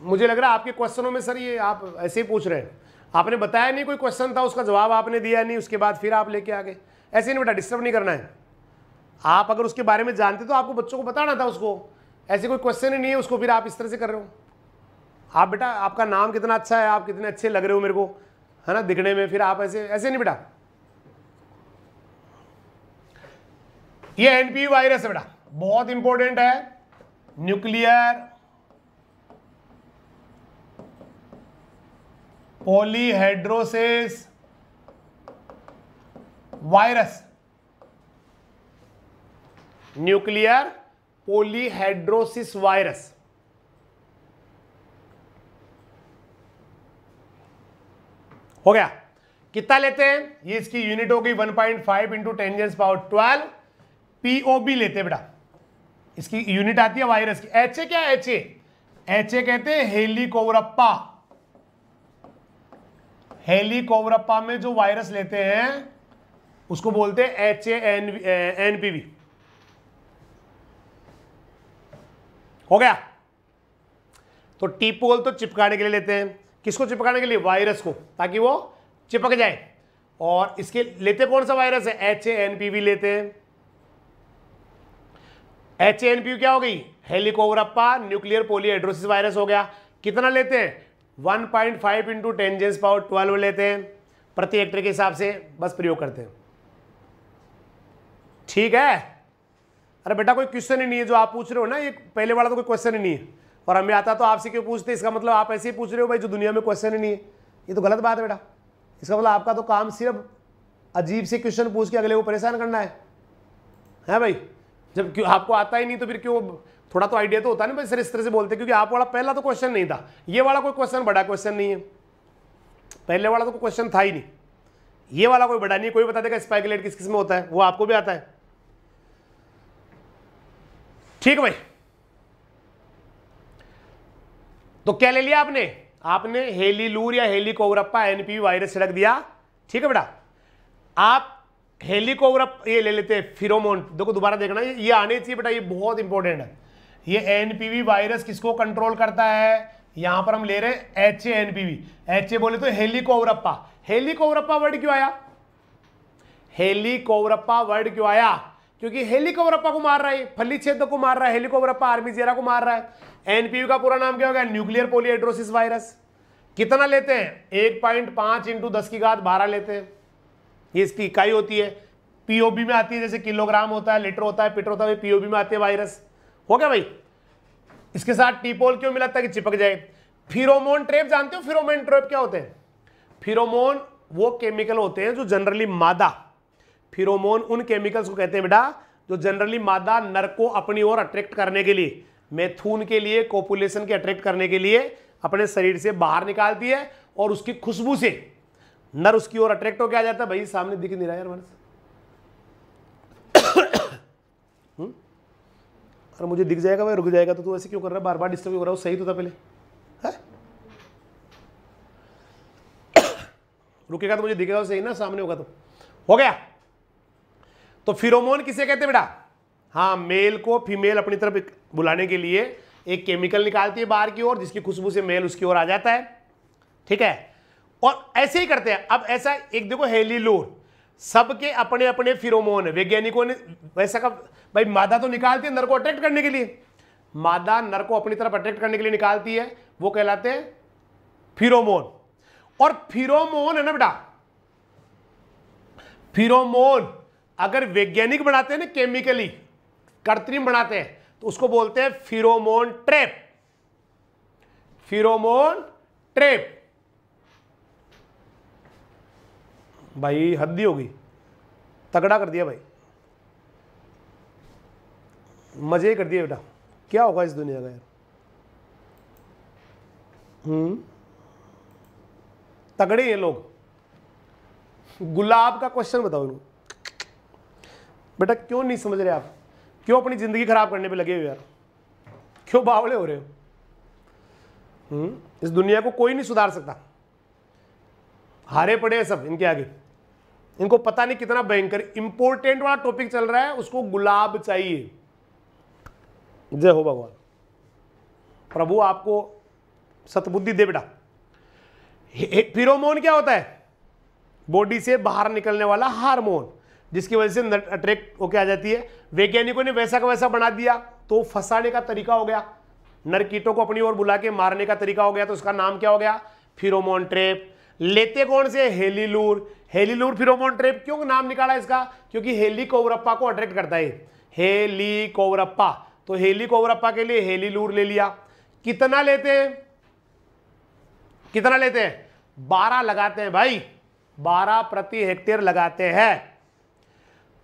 मुझे लग रहा है आपके क्वेश्चनों में सर ये आप ऐसे ही पूछ रहे हैं आपने बताया नहीं कोई क्वेश्चन था उसका जवाब आपने दिया नहीं उसके बाद फिर आप लेके आ गए ऐसे नहीं बेटा डिस्टर्ब नहीं करना है आप अगर उसके बारे में जानते तो आपको बच्चों को बताना था उसको ऐसे कोई क्वेश्चन ही नहीं है उसको फिर आप इस तरह से कर रहे हो आप बेटा आपका नाम कितना अच्छा है आप कितने अच्छे लग रहे हो मेरे को है ना दिखने में फिर आप ऐसे ऐसे नहीं बेटा ये एनपी वायरस है बेटा बहुत इंपॉर्टेंट है nuclear polyhedrosis virus nuclear polyhedrosis virus हो गया कितना लेते हैं ये इसकी यूनिट हो गई 1.5 point five into ten tens power twelve POB लेते बेटा इसकी यूनिट आती है वायरस की एच ए क्या एच ए एच ए कहते हैं हेली कोवरप्पा में जो वायरस लेते हैं उसको बोलते हैं एच एन एनपीवी हो गया तो टीपोल तो चिपकाने के लिए लेते हैं किसको चिपकाने के लिए वायरस को ताकि वो चिपक जाए और इसके लेते कौन सा वायरस है एच ए एनपीवी लेते हैं एच क्या हो गई हेलीकोवरप्पा न्यूक्लियर पोलियोड्रोसिस वायरस हो गया कितना लेते हैं 1.5 point five into ten tens power twelve लेते हैं प्रति एक्टर के हिसाब से बस प्रयोग करते हैं ठीक है अरे बेटा कोई क्वेश्चन ही नहीं है जो आप पूछ रहे हो ना ये पहले वाला तो कोई क्वेश्चन ही नहीं है और हमें आता तो आपसे क्यों पूछते इसका मतलब आप ऐसे ही पूछ रहे हो भाई जो दुनिया में क्वेश्चन ही नहीं है ये तो गलत बात है बेटा इसका मतलब आपका तो काम सिर्फ अजीब से क्वेश्चन पूछ के अगले को परेशान करना है है भाई जब क्यों आपको आता ही नहीं तो फिर क्यों थोड़ा तो आइडिया तो होता है ना भाई सर इस तरह से बोलते क्योंकि आप वाला पहला तो क्वेश्चन नहीं था ये वाला कोई क्वेश्चन बड़ा क्वेश्चन नहीं है पहले वाला तो कोई क्वेश्चन था ही नहीं ये वाला कोई बड़ा नहीं कोई बता देगा स्पाइकलेट किस किस में होता है वो आपको भी आता है ठीक भाई तो क्या ले लिया आपने आपने हेली लूर या हेली कोवरप्पा एनपी वायरस छिड़क दिया ठीक है बेटा आप हेलिकोवर ये ले लेते हैं फिरोमोन देखो दोबारा देखना ये आने चाहिए बेटा ये बहुत इंपॉर्टेंट है ये एनपीवी वायरस किसको कंट्रोल करता है यहां पर हम ले रहे हैं H N P V H A बोले तो हेलिकोवरप्पा हेलिकोवरप्पा वर्ड क्यों आया हेलिकोवरप्पा वर्ड क्यों आया क्योंकि हेलीकोवरप्पा को मार रहा है फली छेद को मार रहा है हेलिकोवरप्पा आर्मी जेरा को मार रहा है एनपीवी का पूरा नाम क्या हो गया न्यूक्लियर पोलियड्रोसिस वायरस कितना लेते हैं एक पॉइंट पांच इंटू दस की घात बारह लेते हैं ये इसकी इकाई होती है पीओबी में आती है जैसे किलोग्राम होता है लीटर होता है पीटर होता है पीओबी तो में आती है वायरस हो गया भाई इसके साथ टीपोल क्यों मिला ताकि चिपक जाए फिरोमोन ट्रेप जानते हो फिरोमोन ट्रेप क्या होते हैं फिरोमोन वो केमिकल होते हैं जो जनरली मादा फिरोमोन उन केमिकल्स को कहते हैं बेटा जो जनरली मादा नर को अपनी ओर अट्रैक्ट करने के लिए मैथून के लिए कॉपुलेशन के अट्रैक्ट करने के लिए अपने शरीर से बाहर निकालती है और उसकी खुशबू से नर उसकी ओर अट्रैक्ट होकर आ जाता है भाई सामने दिख नहीं रहा यार हमारे हम्म? अरे मुझे दिख जाएगा भाई रुक जाएगा तो तू ऐसे क्यों कर रहा है बार बार डिस्टर्ब क्यों कर रहा हो सही तो था पहले रुकेगा तो मुझे दिखेगा सही ना सामने होगा तो हो गया तो फिरोमोन किसे कहते हैं बेटा हाँ मेल को फीमेल अपनी तरफ बुलाने के लिए एक केमिकल निकालती है बाहर की ओर जिसकी खुशबू से मेल उसकी ओर आ जाता है ठीक है और ऐसे ही करते हैं अब ऐसा एक देखो हेलीलोर सबके अपने अपने फिरोमोन वैज्ञानिकों ने वैसा का भाई मादा तो निकालती है नर को अट्रैक्ट करने के लिए मादा नर को अपनी तरफ अट्रैक्ट करने के लिए निकालती है वो कहलाते हैं फिरोमोन और फिरोमोन है ना बेटा फिरोमोन अगर वैज्ञानिक बनाते हैं ना केमिकली कृत्रिम बनाते हैं तो उसको बोलते हैं फिरोमोन ट्रैप फिरोमोन ट्रैप भाई हद्दी होगी तगड़ा कर दिया भाई मज़े कर दिए बेटा क्या होगा इस दुनिया का यार हम्म। तगड़े हैं लोग गुलाब का क्वेश्चन बताओ इनको बेटा क्यों नहीं समझ रहे आप क्यों अपनी ज़िंदगी ख़राब करने पे लगे हो यार क्यों बावले हो रहे हो हम्म। इस दुनिया को कोई नहीं सुधार सकता हारे पड़े हैं सब इनके आगे इनको पता नहीं कितना भयंकर इंपोर्टेंट वाला टॉपिक चल रहा है उसको गुलाब चाहिए जय हो भगवान प्रभु आपको सतबुद्धि दे बेटा फिरोमोन क्या होता है बॉडी से बाहर निकलने वाला हार्मोन जिसकी वजह से अट्रैक्ट होके आ जाती है वैज्ञानिकों ने वैसा का वैसा बना दिया तो फंसाने का तरीका हो गया नरकीटों को अपनी ओर बुला के मारने का तरीका हो गया तो उसका नाम क्या हो गया फिरोमोन ट्रेप लेते कौन से हेलीलूर हेलीलूर फिरोमोन ट्रेप क्यों नाम निकाला इसका क्योंकि हेली कोवरप्पा को अट्रैक्ट करता है हेली कोवरप्पा तो हेली कोवरप्पा के लिए हेलीलूर ले लिया कितना लेते हैं कितना लेते हैं बारह लगाते हैं भाई बारह प्रति हेक्टेयर लगाते हैं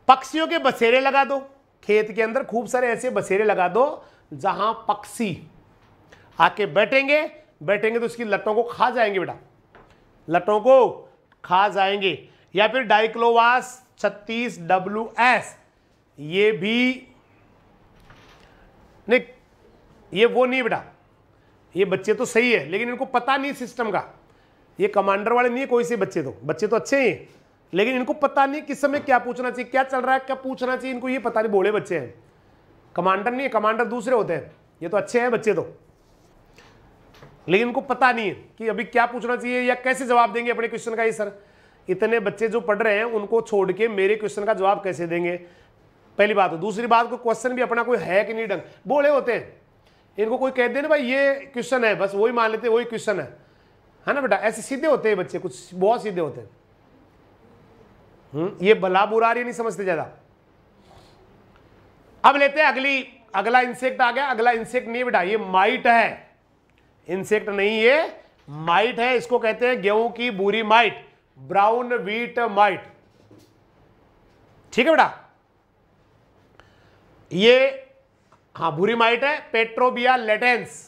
पक्षियों के बसेरे लगा दो खेत के अंदर खूब सारे ऐसे बसेरे लगा दो जहां पक्षी आके बैठेंगे बैठेंगे तो उसकी लतों को खा जाएंगे बेटा लटों को खा जाएंगे या फिर डाइक्लोवास छत्तीस डब्ल्यू एस ये भी नहीं ये वो नहीं बेटा ये बच्चे तो सही है लेकिन इनको पता नहीं सिस्टम का ये कमांडर वाले नहीं है कोई से बच्चे तो बच्चे तो अच्छे हैं लेकिन इनको पता नहीं किस समय क्या पूछना चाहिए क्या चल रहा है क्या पूछना चाहिए इनको ये पता नहीं बोले बच्चे हैं कमांडर नहीं है कमांडर दूसरे होते हैं ये तो अच्छे हैं बच्चे तो लेकिन उनको पता नहीं है कि अभी क्या पूछना चाहिए या कैसे जवाब देंगे अपने क्वेश्चन का ये सर इतने बच्चे जो पढ़ रहे हैं उनको छोड़ के मेरे क्वेश्चन का जवाब कैसे देंगे पहली बात तो. दूसरी बात को क्वेश्चन भी अपना कोई है कि नहीं डंग बोले होते हैं इनको कोई कह दे ना भाई ये क्वेश्चन है बस वही मान लेते वही क्वेश्चन है है ना बेटा ऐसे सीधे होते हैं बच्चे कुछ बहुत सीधे होते हैं हम्म, ये भला बुरा नहीं समझते ज़्यादा अब लेते हैं अगली अगला इंसेक्ट आ गया अगला इंसेक्ट नहीं बेटा ये माइट है इंसेक्ट नहीं है माइट है इसको कहते हैं गेहूं की बुरी माइट ब्राउन व्हीट माइट ठीक है बेटा ये हाँ भूरी माइट है पेट्रोबिया लेटेंस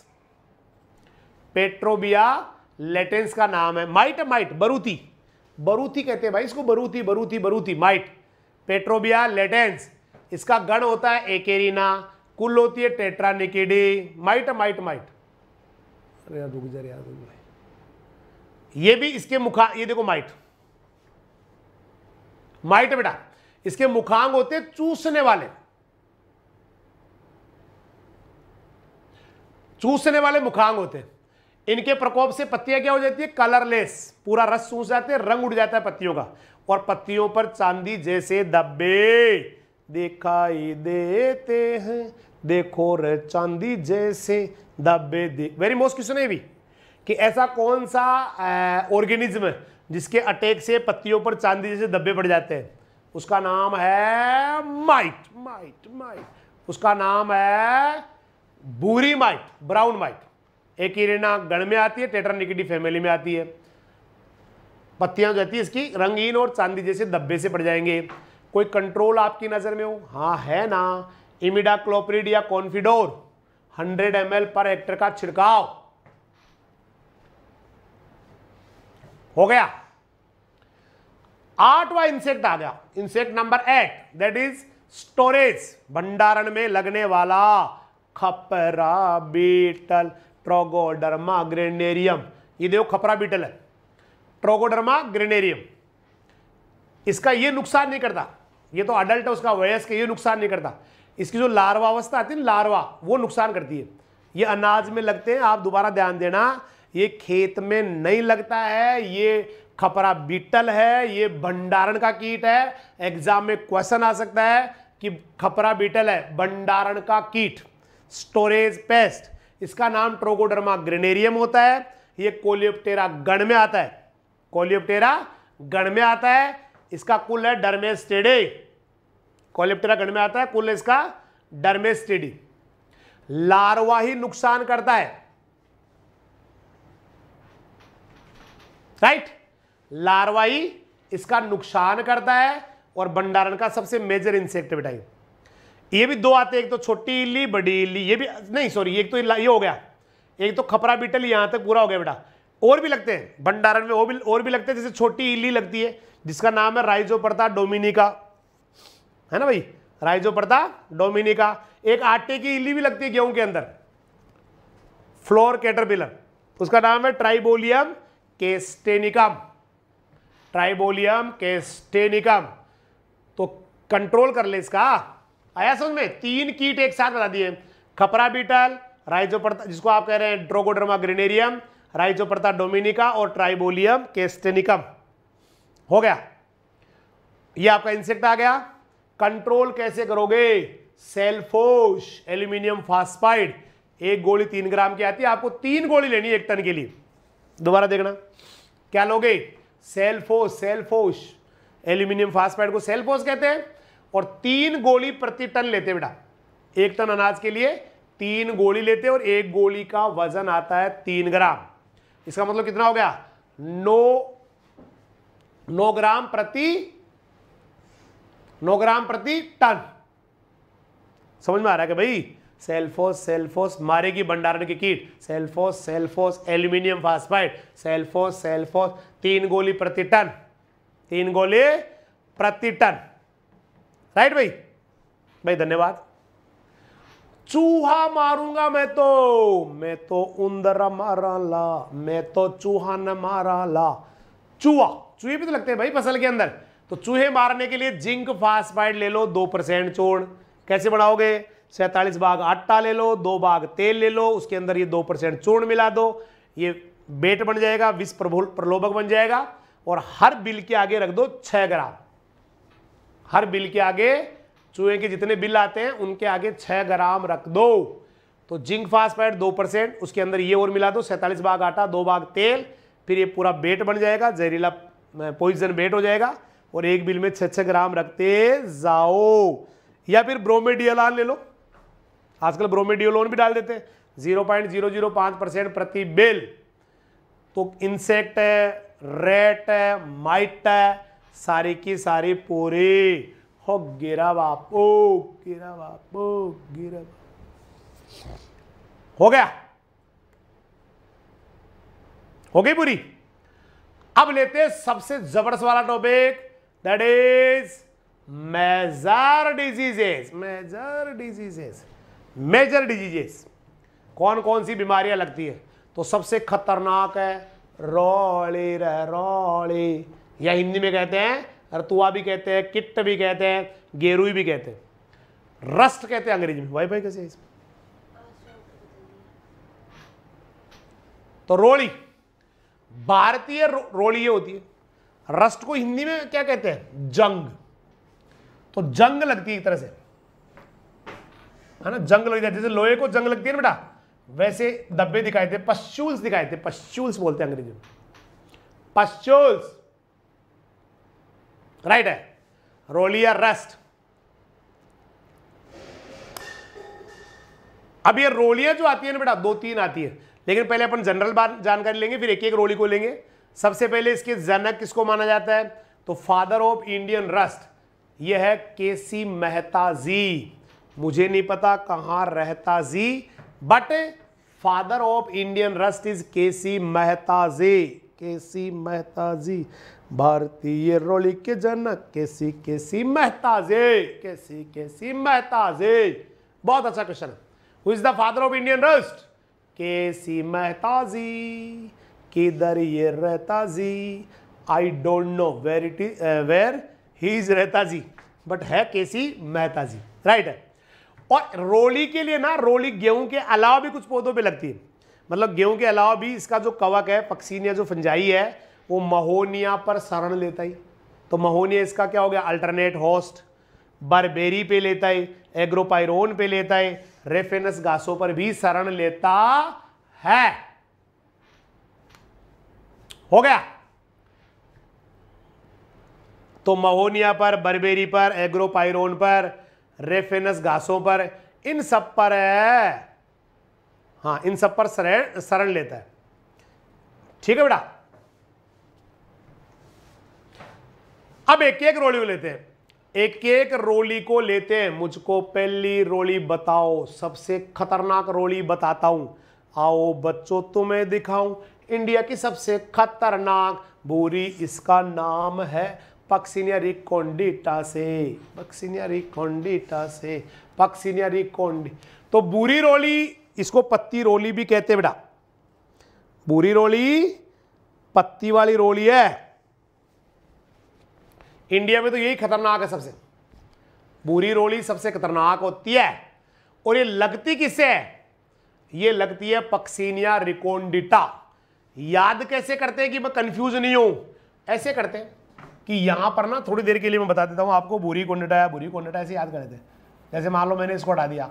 पेट्रोबिया लेटेंस का नाम है माइट माइट बरूती बरूती कहते हैं भाई इसको बरूती बरूती बरूती माइट पेट्रोबिया लेटेंस इसका गण होता है एकेरिना कुल होती है टेट्रानिकेडी माइट माइट माइट तो यार रुक जा रहा है ये भी इसके मुखा ये देखो माइट माइट बेटा इसके मुखांग होते चूसने वाले चूसने वाले मुखांग होते इनके प्रकोप से पत्तियां क्या हो जाती है कलरलेस पूरा रस सूख जाते हैं रंग उड़ जाता है पत्तियों का और पत्तियों पर चांदी जैसे दब्बे दिखाई देते हैं देखो रे चांदी जैसे दबे दे वेरी मोस्ट क्वेश्चन है भी कि ऐसा कौन सा ऑर्गेनिज्म है जिसके अटैक से पत्तियों पर चांदी जैसे धब्बे पड़ जाते हैं उसका नाम है माइट माइट माइट उसका नाम है बूरी माइट ब्राउन माइट एक इरेना गण में आती है टेटर टेट्रानिकिटी फैमिली में आती है पत्तियां जाती है इसकी रंगीन और चांदी जैसे धब्बे से पड़ जाएंगे कोई कंट्रोल आपकी नज़र में हो हाँ है ना इमिडा क्लोप्रिड या कॉन्फिडोर 100 एम पर हेक्टर का छिड़काव हो गया आठवा इंसेक्ट आ गया insect number eight that is storage भंडारण में लगने वाला खपरा बीटल ट्रोगोडर्मा ग्रेनेरियम ये देखो खपरा बीटल है ट्रोगोडर्मा ग्रेनेरियम इसका ये नुकसान नहीं करता ये तो अडल्ट है उसका वयस्क ये नुकसान नहीं करता इसकी जो लार्वा अवस्था आती है लार्वा वो नुकसान करती है ये अनाज में लगते हैं आप दोबारा ध्यान देना ये खेत में नहीं लगता है ये खपरा बीटल है ये भंडारण का कीट है एग्जाम में क्वेश्चन आ सकता है कि खपरा बीटल है भंडारण का कीट स्टोरेज पेस्ट इसका नाम ट्रोगोडर्मा ग्रेनेरियम होता है ये कोलियोप्टेरा गण में आता है कोलियोप्टेरा गण में आता है इसका कुल है डरमेस्टेडे कोलेप्टेरा गण में आता है कुल इसका डरमेस्टिडी लार्वा ही नुकसान करता है राइट लार्वा ही इसका नुकसान करता है और भंडारण का सबसे मेजर इंसेक्ट बेटा ये भी दो आते हैं एक तो छोटी इली बड़ी इली ये भी नहीं सॉरी एक तो ये हो गया एक तो खपरा बीटल यहां तक पूरा हो गया बेटा और भी लगते हैं भंडारण में और भी और भी लगते हैं जैसे छोटी इली लगती है जिसका नाम है पड़ता डोमिनिका है ना भाई राइजोपर्दा डोमिनिका एक आटे की इली भी लगती है गेहूं के अंदर फ्लोर कैटरपिलर उसका नाम है ट्राइबोलियम केस्टेनिकम ट्राइबोलियम केस्टेनिकम तो कंट्रोल कर ले इसका आया समझ में तीन कीट एक साथ बता दिए खपरा बीटल राइजोप्रता जिसको आप कह रहे हैं ड्रोगोड्रमा ग्रेनेरियम राइजोप्रता डोमिनिका और ट्राइबोलियम केस्टेनिकम हो गया ये आपका इंसेक्ट आ गया कंट्रोल कैसे करोगे सेल्फोश एल्यूमिनियम फास्फाइड एक गोली तीन ग्राम की आती है आपको तीन गोली लेनी है एक टन के लिए दोबारा देखना क्या लोगे सेल्फोस सेल्फोश एल्यूमिनियम फास्फाइड को सेल्फोस कहते हैं और तीन गोली प्रति टन लेते बेटा एक टन अनाज के लिए तीन गोली लेते और एक गोली का वजन आता है तीन ग्राम इसका मतलब कितना हो गया नौ नौ ग्राम प्रति नौ ग्राम प्रति टन समझ में आ रहा है कि भाई सेल्फोस सेल्फोस मारेगी भंडारण की कीट सेल्फोस सेल्फोस एल्यूमिनियम फास्फाइड सेल्फोस सेल्फोस तीन गोली प्रति टन तीन गोली प्रति टन राइट भाई भाई धन्यवाद चूहा मारूंगा मैं तो मैं तो उंदर मारा ला मैं तो चूहा न मारा ला चूहा चूहे भी तो लगते हैं भाई फसल के अंदर तो चूहे मारने के लिए जिंक फास्फाइड ले लो दो परसेंट चूर्ण कैसे बनाओगे सैंतालीस बाग आटा ले लो दो बाग तेल ले लो उसके अंदर ये दो परसेंट चूर्ण मिला दो ये बेट बन जाएगा विष प्रलोभक बन जाएगा और हर बिल के आगे रख दो छह ग्राम हर बिल के आगे चूहे के जितने बिल आते हैं उनके आगे छह ग्राम रख दो तो जिंक फास्फाइड दो परसेंट उसके अंदर ये और मिला दो सैतालीस बाग आटा दो बाग तेल फिर ये पूरा बेट बन जाएगा जहरीला पॉइजन बेट हो जाएगा और एक बिल में छ छ ग्राम रखते जाओ या फिर ब्रोमेडियोलॉन ले लो आजकल ब्रोमेडियोलोन भी डाल देते हैं जीरो पॉइंट जीरो जीरो पांच परसेंट प्रति बिल तो इंसेक्ट है रेट है माइट है सारी की सारी पूरी हो गिरा बापो गिरा बापो गिरा बापो हो गया हो गई पूरी अब लेते हैं सबसे जबरदस्त वाला topic that is major diseases major diseases major diseases कौन कौन सी बीमारियां लगती है तो सबसे खतरनाक है रे रोले या हिंदी में कहते हैं रतुआ भी कहते हैं किट भी कहते हैं गेरुई भी कहते हैं रस्ट कहते हैं अंग्रेजी में वाई भाई कैसे है इसमें तो रोली भारतीय रो, रोली होती है रस्ट को हिंदी में क्या कहते हैं जंग तो जंग लगती है एक तरह से है ना जंग लग जाती है जैसे लोहे को जंग लगती है ना बेटा वैसे धब्बे दिखाए थे पश्चूल्स दिखाए थे पश्चूल्स बोलते हैं अंग्रेजी में पश्चूल्स राइट है रोलिया रस्ट अब ये रोलियां जो आती है ना बेटा दो तीन आती है लेकिन पहले अपन जनरल जानकारी लेंगे फिर एक एक रोली को लेंगे सबसे पहले इसके जनक किसको माना जाता है तो फादर ऑफ इंडियन रस्ट यह है के सी मेहता जी मुझे नहीं पता कहां रहता ji but father of Indian rust is K C Mehta जी के सी मेहता जी भारतीय रोली के जनक के सी के सी मेहता जी के सी के सी मेहता जी बहुत अच्छा क्वेश्चन है who is the father of Indian rust K C Mehta ji किधर ये रहता जी I don't know where it is where he is रहता जी बट है केसी मेहता जी राइट है और रोली के लिए ना रोली गेहूं के अलावा भी कुछ पौधों पे लगती है मतलब गेहूं के अलावा भी इसका जो कवक है पक्सीनिया जो फंजाई है वो महोनिया पर शरण लेता ही तो महोनिया इसका क्या हो गया अल्टरनेट होस्ट बरबेरी पे लेता है एग्रोपायरोन पे लेता है रेफेनस घासों पर भी शरण लेता है हो गया तो महोनिया पर बरबेरी पर एग्रोपाइरोन पर रेफेनस घासों पर इन सब पर है हाँ इन सब पर शरण शरण लेता है ठीक है बेटा अब एक एक रोली को लेते हैं एक एक रोली को लेते हैं मुझको पहली रोली बताओ सबसे खतरनाक रोली बताता हूं आओ बच्चों तुम्हें दिखाऊं इंडिया की सबसे खतरनाक बोरी इसका नाम है पक्सिनिया रिकोंडिटा से पक्सिनिया रिकोंडिटा से पक्सिनिया रिकोंडी तो बूरी रोली इसको पत्ती रोली भी कहते बेटा बूरी रोली पत्ती वाली रोली है इंडिया में तो यही खतरनाक है सबसे बूरी रोली सबसे खतरनाक होती है और ये लगती किससे है ये लगती है पक्सीनिया रिकोंडिटा याद कैसे करते हैं कि मैं कंफ्यूज नहीं हूं ऐसे करते हैं कि यहां पर ना थोड़ी देर के लिए मैं बता देता हूं आपको बुरी कोंडटा या बुरी कोंडटा ऐसे याद कर देते जैसे मान लो मैंने इसको हटा दिया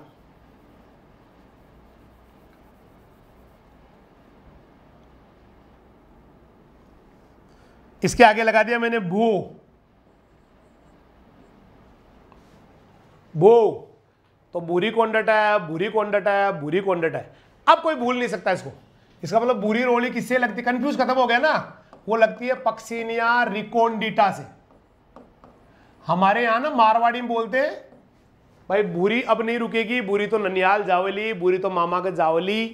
इसके आगे लगा दिया मैंने भू भू तो बुरी कौन डटा है बुरी कौन डटा है बुरी कौन डटा है अब कोई भूल नहीं सकता इसको इसका मतलब बुरी रोली किससे लगती है कंफ्यूज खत्म हो गया ना वो लगती है पक्सीनिया रिकोंडिटा से हमारे यहां ना मारवाड़ी में बोलते हैं भाई बुरी अब नहीं रुकेगी बुरी तो ननियाल जावली बुरी तो मामा के जावली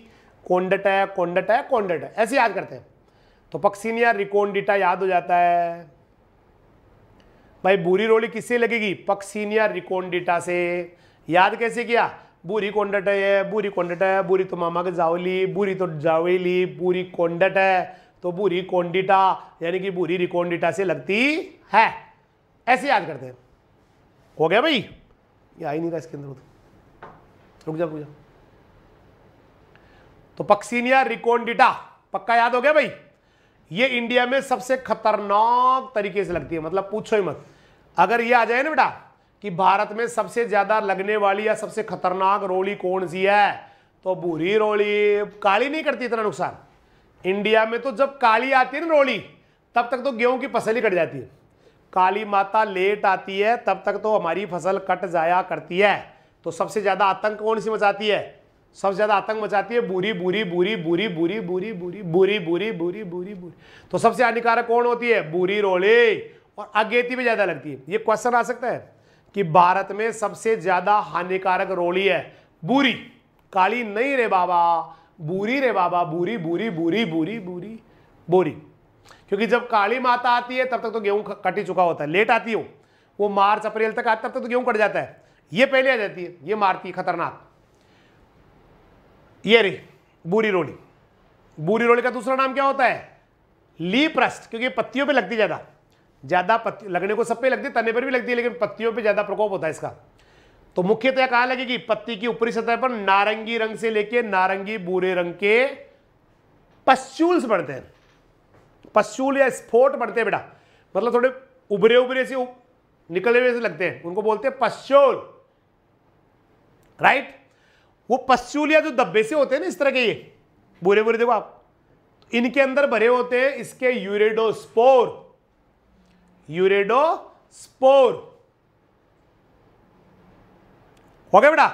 कोंडट है कोंडट है कोंडट है ऐसे याद करते हैं तो पक्सीनिया रिकोंडिटा याद हो जाता है भाई बुरी रोली किससे लगेगी पक्सीनिया रिकोंडिटा से याद कैसे किया बुरी कोंडटाय बुरी है बुरी तो मामाक जावली बुरी तो जावेली बुरी कोंडटाय तो बुरी कोंडिटा यानी कि बुरी रिकोंडिटा से लगती है ऐसे याद करते हैं हो गया भाई ये आई ही नहीं रहा इसके अंदर तो। रुक जा रुक जा तो पक्सीनिया रिकोंडिटा पक्का याद हो गया भाई ये इंडिया में सबसे खतरनाक तरीके से लगती है मतलब पूछो ही मत अगर ये आ जाए ना बेटा कि भारत में सबसे ज़्यादा लगने वाली या सबसे खतरनाक रोली कौन सी है तो भूरी रोली काली नहीं करती इतना नुकसान इंडिया में तो जब काली आती है ना रोली तब तक तो गेहूं की फसल ही कट जाती है काली माता लेट आती है तब तक तो हमारी फसल कट जाया करती है तो सबसे ज़्यादा आतंक कौन सी मचाती है सबसे ज़्यादा आतंक मचाती है बुरी बुरी बुरी बुरी बुरी बुरी बुरी बुरी बुरी बुरी बुरी बुरी तो सबसे हानिकारक कौन होती है बुरी रोली और अगेती भी ज़्यादा लगती है ये क्वेश्चन आ सकता है कि भारत में सबसे ज़्यादा हानिकारक रोली है बुरी काली नहीं रे बाबा बुरी रे बाबा बुरी बुरी बुरी बुरी बुरी बोरी क्योंकि जब काली माता आती है तब तक तो गेहूं कट ही चुका होता है लेट आती हो वो मार्च अप्रैल तक आती तब तक तो गेहूं कट जाता है ये पहले आ जाती है ये मारती है खतरनाक ये रे बुरी रोली बुरी रोली का दूसरा नाम क्या होता है लीप्रस्ट क्योंकि पत्तियों पे लगती ज़्यादा ज़्यादा पत्ती लगने को सब पे लगती है तने पर भी लगती है लेकिन पत्तियों पे ज़्यादा प्रकोप होता है इसका तो मुख्यतः तो कहा लगेगी पत्ती की ऊपरी सतह पर नारंगी रंग से लेके नारंगी बूरे रंग के पश्चूल बढ़ते हैं पश्चूल या स्फोट बढ़ते हैं बेटा मतलब थोड़े उभरे उभरे से निकले हुए से लगते हैं उनको बोलते हैं पश्चोल राइट वो पश्चूल या जो दब्बे से होते हैं ना इस तरह के ये बुरे बुरे देखो आप तो इनके अंदर भरे होते हैं इसके यूरेडोस्पोर यूरेडो स्पोर ओके बेटा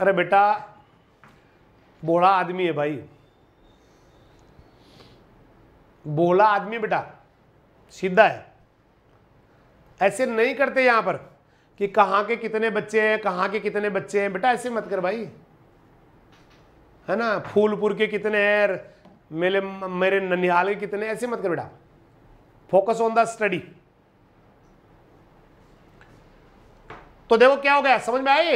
अरे बेटा बोला आदमी है भाई बोला आदमी बेटा सीधा है ऐसे नहीं करते यहां पर कि कहां के कितने बच्चे हैं कहां के कितने बच्चे हैं बेटा ऐसे मत कर भाई है ना फूलपुर के कितने हैं मेरे मेरे ननिहाल के कितने ऐसे मत कर बेटा फोकस ऑन द स्टडी तो देखो क्या हो गया समझ में आए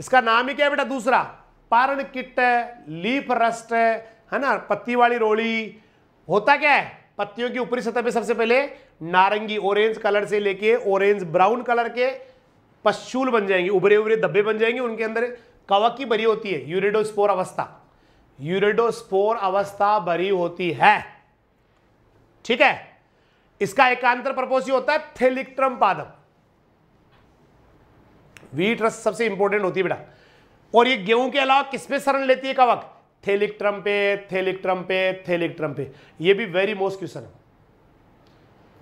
इसका नाम ही क्या है बेटा दूसरा पारण किट है लीफ रस्ट है है ना पत्ती वाली रोली होता क्या है पत्तियों की ऊपरी सतह पे सबसे पहले नारंगी ऑरेंज कलर से लेके ऑरेंज ब्राउन कलर के पश्चूल बन जाएंगे उभरे उभरे धब्बे बन जाएंगे उनके अंदर कवक की बरी होती है यूरिडोस्पोर अवस्था यूरिडोस्पोर अवस्था भरी होती है ठीक है इसका एकांतर प्रपोजी होता है थेलिक्ट्रम पादम वीट रस सबसे इंपोर्टेंट होती है बेटा और ये गेहूं के अलावा पे शरण लेती है कवक थेलिक्ट्रम पे थेलिक्ट्रम पे थेलिक्ट्रम पे ये भी वेरी मोस्ट क्वेश्चन है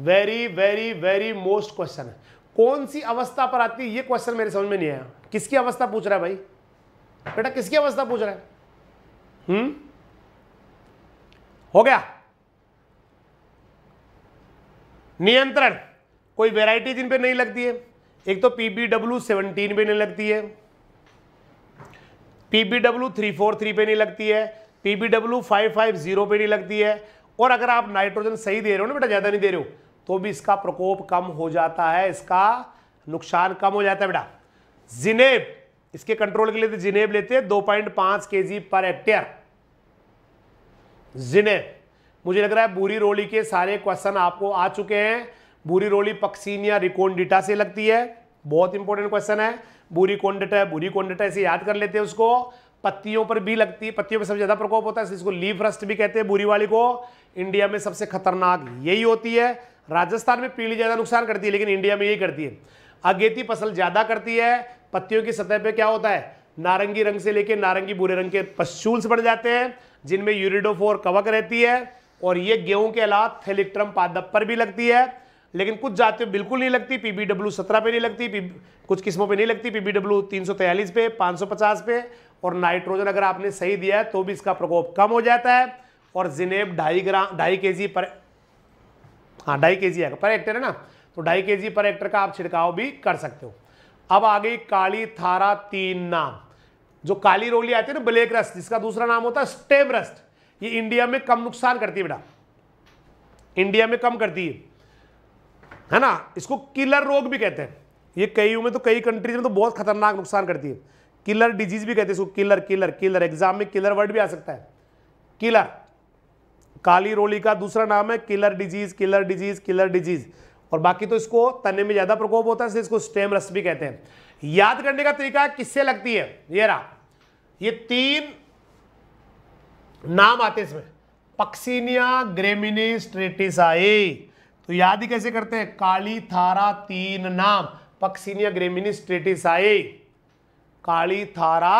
very very very most question है कौन सी अवस्था पर आती है ये क्वेश्चन मेरे समझ में नहीं आया किसकी अवस्था पूछ रहा है भाई बेटा किसकी अवस्था पूछ रहा है हम्म हो गया नियंत्रण कोई वेराइटी जिन पे नहीं लगती है एक तो पीबीडब्ल्यू सेवनटीन पे नहीं लगती है पीबीडब्ल्यू थ्री फोर थ्री पे नहीं लगती है पीबीडब्ल्यू फाइव फाइव जीरो पे नहीं लगती है और अगर आप नाइट्रोजन सही दे रहे हो ना बेटा ज़्यादा नहीं दे रहे हो तो भी इसका प्रकोप कम हो जाता है इसका नुकसान कम हो जाता है बेटा जिनेब इसके कंट्रोल के लिए तो जिनेब लेते हैं दो पॉइंट पांच के जी पर हेक्टेयर जिन्हें मुझे लग रहा है बूरी रोली के सारे क्वेश्चन आपको आ चुके हैं बूरी रोली पक्सीनिया रिकोंडिटा से लगती है बहुत इंपॉर्टेंट क्वेश्चन है बूरी कोंडेटा बूरी कोंडेटा ऐसे याद कर लेते हैं उसको पत्तियों पर भी लगती है पत्तियों पर सबसे ज़्यादा प्रकोप होता है इसको लीफ रस्ट भी कहते हैं बूरी वाली को इंडिया में सबसे खतरनाक यही होती है राजस्थान में पीली ज़्यादा नुकसान करती है लेकिन इंडिया में यही करती है अगेती फसल ज़्यादा करती है पत्तियों की सतह पर क्या होता है नारंगी रंग से लेकर नारंगी बुरे रंग के पशूल्स बढ़ जाते हैं जिनमें यूरिडोफोर कवक रहती है और ये गेहूं के अलावा थेलिक्ट्रम पादप पर भी लगती है लेकिन कुछ जातियों बिल्कुल नहीं लगती पी बी डब्ल्यू सत्रह पे नहीं लगती पी कुछ किस्मों पे नहीं लगती डब्ल्यू तीन सौ तैयलीस पे पाँच सौ पचास पे और नाइट्रोजन अगर आपने सही दिया है तो भी इसका प्रकोप कम हो जाता है और जिनेब ढाई ग्राम ढाई के जी पर हाँ ढाई के जी है पर एक्टर है ना तो ढाई के जी पर एक्टर का आप छिड़काव भी कर सकते हो अब आ गई काली थारा तीन नाम जो काली रोली आती है ना ब्लैक रस्ट जिसका दूसरा नाम होता है स्टेम रस्ट ये इंडिया में कम नुकसान करती है बेटा इंडिया में कम करती है है ना इसको किलर रोग भी कहते हैं ये कई में तो कई कंट्रीज में तो बहुत खतरनाक नुकसान करती है किलर डिजीज भी कहते हैं इसको किलर किलर किलर एग्जाम में किलर वर्ड भी आ सकता है किलर काली रोली का दूसरा नाम है killer disease killer disease killer disease और बाकी तो इसको तने में ज़्यादा प्रकोप होता है इसको स्टेम रस भी कहते हैं याद करने का तरीका किससे लगती है ये रहा ये तीन नाम आते इसमें पक्सीनिया ग्रेमिनी स्ट्रेटिसाई तो याद ही कैसे करते हैं काली थारा तीन नाम पक्सीनिया ग्रेमिनी स्ट्रेटिसाई काली थारा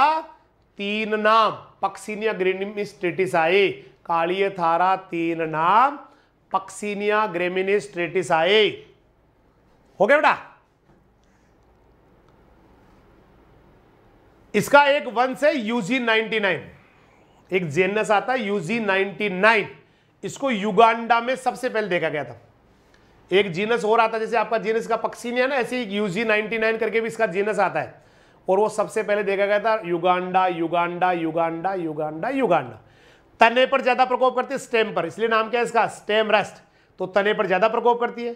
तीन नाम पक्सीनिया ग्रेमिनी स्ट्रेटिसाई काली थारा तीन नाम पक्सीनिया ग्रेमिनी स्ट्रेटिसाई हो गया बेटा इसका एक वंश है यूजी नाइनटी नाइन एक जेनस आता है यूजी नाइनटी नाइन इसको युगांडा में सबसे पहले देखा गया था एक जीनस और आता है जैसे आपका जीनस का है ना ऐसे ही यूजी नाइनटी नाइन करके भी इसका जीनस आता है और वो सबसे पहले देखा गया था Uganda Uganda Uganda Uganda Uganda तने पर ज़्यादा प्रकोप करती है स्टेम पर इसलिए नाम क्या है इसका स्टेम रेस्ट तो तने पर ज़्यादा प्रकोप करती है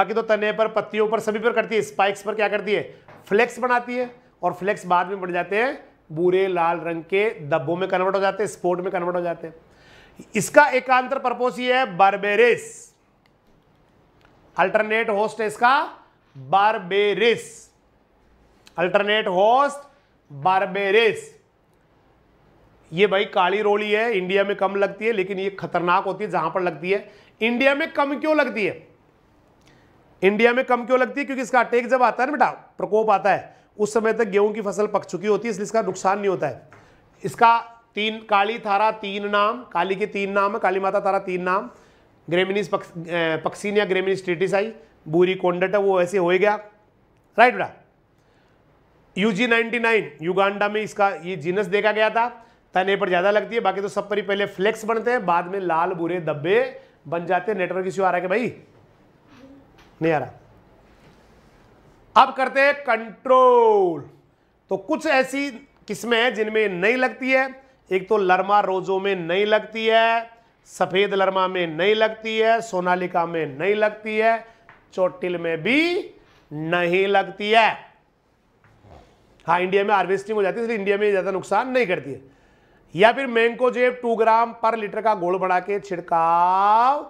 बाकी तो तने पर पत्तियों पर सभी पर करती है स्पाइक्स पर क्या करती है फ्लेक्स बनाती है और फ्लेक्स बाद में बढ़ जाते हैं बुरे लाल रंग के दब्बों में कन्वर्ट हो जाते हैं स्पोर्ट में कन्वर्ट हो जाते हैं इसका एकांतर पर्पोज ये है बारबेरिस अल्टरनेट होस्ट है इसका बारबेरिस अल्टरनेट होस्ट बारबेरिस ये भाई काली रोली है इंडिया में कम लगती है लेकिन ये खतरनाक होती है जहां पर लगती है इंडिया में कम क्यों लगती है इंडिया में कम क्यों लगती है क्योंकि इसका अटैक जब आता है ना बेटा प्रकोप आता है उस समय तक गेहूं की फसल पक चुकी होती है इसलिए इसका नुकसान नहीं होता है इसका तीन काली थारा तीन नाम काली के तीन नाम है काली माता थारा तीन नाम ग्रेमिनिस पक्स, पक्सीन या ग्रेमिनिस ट्रिटिस आई बूरी कोंडट वो ऐसे हो गया राइट बेटा U G ninety nine Uganda में इसका ये जीनस देखा गया था तने पर ज़्यादा लगती है बाकी तो सब पर ही पहले फ्लेक्स बनते हैं बाद में लाल बुरे धब्बे बन जाते हैं नेटवर्क इश्यू आ रहा है कि भाई नहीं आ रहा अब करते हैं कंट्रोल तो कुछ ऐसी किस्में जिनमें नहीं लगती है एक तो लरमा रोजो में नहीं लगती है सफ़ेद लरमा में नहीं लगती है सोनालिका में नहीं लगती है चोटिल में भी नहीं लगती है हाँ इंडिया में हार्वेस्टिंग हो जाती है इंडिया में ज़्यादा नुकसान नहीं करती है या फिर जेब टू ग्राम पर लीटर का गोल बढ़ा के छिड़काव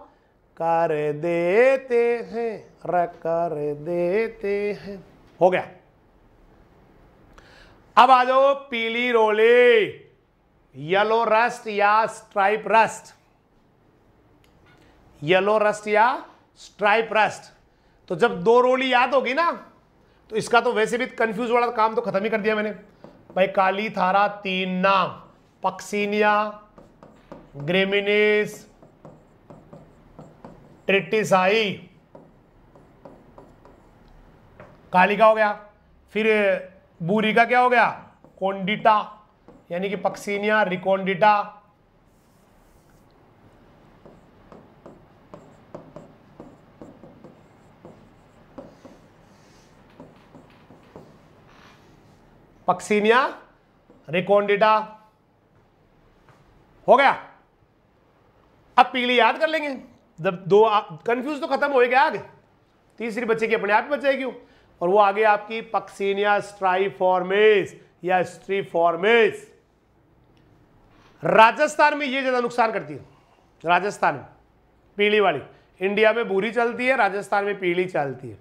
कर देते हैं कर देते हैं हो गया अब आ जाओ पीली रोली येलो रस्ट या स्ट्राइप रस्ट येलो रस्ट या स्ट्राइप रस्ट तो जब दो रोली याद होगी ना तो इसका तो वैसे भी कंफ्यूज वाला काम तो खत्म ही कर दिया मैंने भाई काली थारा तीन नाम पक्सीनिया ग्रेमिनेस ट्रिटिसाई काली का हो गया फिर बूरी का क्या हो गया कोंडिटा यानी कि पक्सीनिया रिकोंडिटा पक्सीनिया रिकोंडिटा हो गया अब पीली याद कर लेंगे जब दो कंफ्यूज तो खत्म हो गया आगे तीसरी बच्चे की अपने आप क्यों और वो आगे आपकी पक्सीनिया स्ट्राइफॉर्मेस या स्ट्रीफॉर्मेस राजस्थान में ये ज़्यादा नुकसान करती है राजस्थान में पीली वाली इंडिया में भूरी चलती है राजस्थान में पीली चलती है